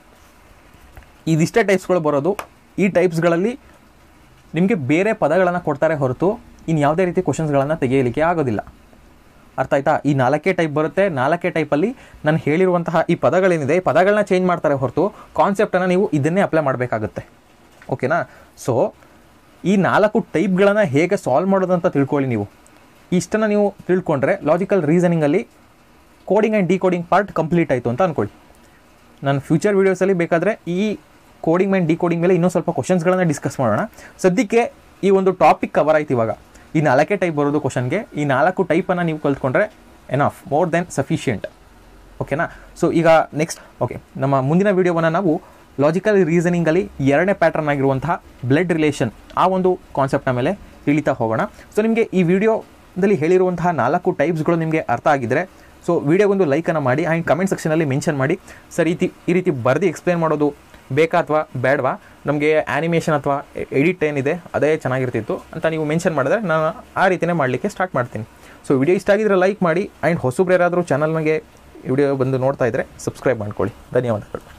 ಇದಿಷ್ಟೇ ಟೈಪ್ಸ್ಗಳು ಬರೋದು ಈ ಟೈಪ್ಸ್ಗಳಲ್ಲಿ ನಿಮಗೆ ಬೇರೆ ಪದಗಳನ್ನು ಕೊಡ್ತಾರೆ ಹೊರತು ಇನ್ನು ಯಾವುದೇ ರೀತಿ ಕ್ವಶನ್ಸ್ಗಳನ್ನು ತೆಗೆಯಲಿಕ್ಕೆ ಆಗೋದಿಲ್ಲ ಅರ್ಥ ಆಯ್ತಾ ಈ ನಾಲ್ಕೇ ಟೈಪ್ ಬರುತ್ತೆ ನಾಲ್ಕೇ ಟೈಪಲ್ಲಿ ನಾನು ಹೇಳಿರುವಂತಹ ಈ ಪದಗಳೇನಿದೆ ಈ ಪದಗಳನ್ನ ಚೇಂಜ್ ಮಾಡ್ತಾರೆ ಹೊರತು ಕಾನ್ಸೆಪ್ಟನ್ನು ನೀವು ಇದನ್ನೇ ಅಪ್ಲೈ ಮಾಡಬೇಕಾಗುತ್ತೆ ಓಕೆನಾ ಸೊ ಈ ನಾಲ್ಕು ಟೈಪ್ಗಳನ್ನು ಹೇಗೆ ಸಾಲ್ವ್ ಮಾಡೋದಂತ ತಿಳ್ಕೊಳ್ಳಿ ನೀವು ಇಷ್ಟನ್ನು ನೀವು ತಿಳ್ಕೊಂಡ್ರೆ ಲಾಜಿಕಲ್ ರೀಸನಿಂಗಲ್ಲಿ coding and decoding part complete ಆಯಿತು ಅಂತ ಅಂದ್ಕೊಳ್ಳಿ ನಾನು ಫ್ಯೂಚರ್ ವೀಡಿಯೋಸಲ್ಲಿ ಬೇಕಾದರೆ ಈ ಕೋಡಿಂಗ್ ಆ್ಯಂಡ್ ಡಿಕೋಡಿಂಗ್ ಮೇಲೆ ಇನ್ನೂ ಸ್ವಲ್ಪ ಕ್ವಶನ್ಸ್ಗಳನ್ನು ಡಿಸ್ಕಸ್ ಮಾಡೋಣ ಸದ್ಯಕ್ಕೆ ಈ ಒಂದು ಟಾಪಿಕ್ ಕವರ್ ಆಯ್ತು ಇವಾಗ ಈ ನಾಲ್ಕೇ ಟೈಪ್ ಬರೋದು ಕ್ವಶನ್ಗೆ ಈ ನಾಲ್ಕು ಟೈಪನ್ನು ನೀವು ಕಲ್ತ್ಕೊಂಡ್ರೆ ಎನಫ್ ಮೋರ್ ದೆನ್ ಸಫಿಷಿಯಂಟ್ ಓಕೆನಾ ಸೊ ಈಗ ನೆಕ್ಸ್ಟ್ ಓಕೆ ನಮ್ಮ ಮುಂದಿನ ವೀಡಿಯೋವನ್ನು ನಾವು ಲಾಜಿಕಲ್ ರೀಸನಿಂಗಲ್ಲಿ ಎರಡನೇ ಪ್ಯಾಟರ್ನ್ ಆಗಿರುವಂತಹ ಬ್ಲಡ್ ರಿಲೇಷನ್ ಆ ಒಂದು ಕಾನ್ಸೆಪ್ಟ್ನ ಮೇಲೆ ತಿಳಿತಾ ಹೋಗೋಣ ಸೊ ನಿಮಗೆ ಈ ವಿಡಿಯೋದಲ್ಲಿ ಹೇಳಿರುವಂತಹ ನಾಲ್ಕು ಟೈಪ್ಸ್ಗಳು ನಿಮಗೆ ಅರ್ಥ ಆಗಿದ್ದರೆ ಸೊ ವಿಡಿಯೋಗೊಂದು ಲೈಕನ್ನು ಮಾಡಿ ಆ್ಯಂಡ್ ಕಮೆಂಟ್ ಸೆಕ್ಷನಲ್ಲಿ ಮೆನ್ಷನ್ ಮಾಡಿ ಸರ್ ಈ ರೀತಿ ಈ ರೀತಿ ಬರೆದು ಎಕ್ಸ್ಪ್ಲೇನ್ ಮಾಡೋದು ಬೇಕಾ ಅಥವಾ ಬೇಡವಾ ನಮಗೆ ಆ್ಯನಿಮೇಷನ್ ಅಥವಾ ಎಡಿಟ್ ಏನಿದೆ ಅದೇ ಚೆನ್ನಾಗಿರ್ತಿತ್ತು ಅಂತ ನೀವು ಮೆನ್ಷನ್ ಮಾಡಿದ್ರೆ ನಾನು ಆ ರೀತಿಯೇ ಮಾಡಲಿಕ್ಕೆ ಸ್ಟಾರ್ಟ್ ಮಾಡ್ತೀನಿ ಸೊ ವಿಡಿಯೋ ಇಷ್ಟ ಆಗಿದ್ರೆ ಲೈಕ್ ಮಾಡಿ ಆ್ಯಂಡ್ ಹೊಸಬ್ರು ಯಾರಾದರೂ ಚಾನಲ್ನಾಗೆ ವಿಡಿಯೋ ಬಂದು ನೋಡ್ತಾ ಇದ್ದರೆ ಸಬ್ಸ್ಕ್ರೈಬ್ ಮಾಡ್ಕೊಳ್ಳಿ ಧನ್ಯವಾದಗಳು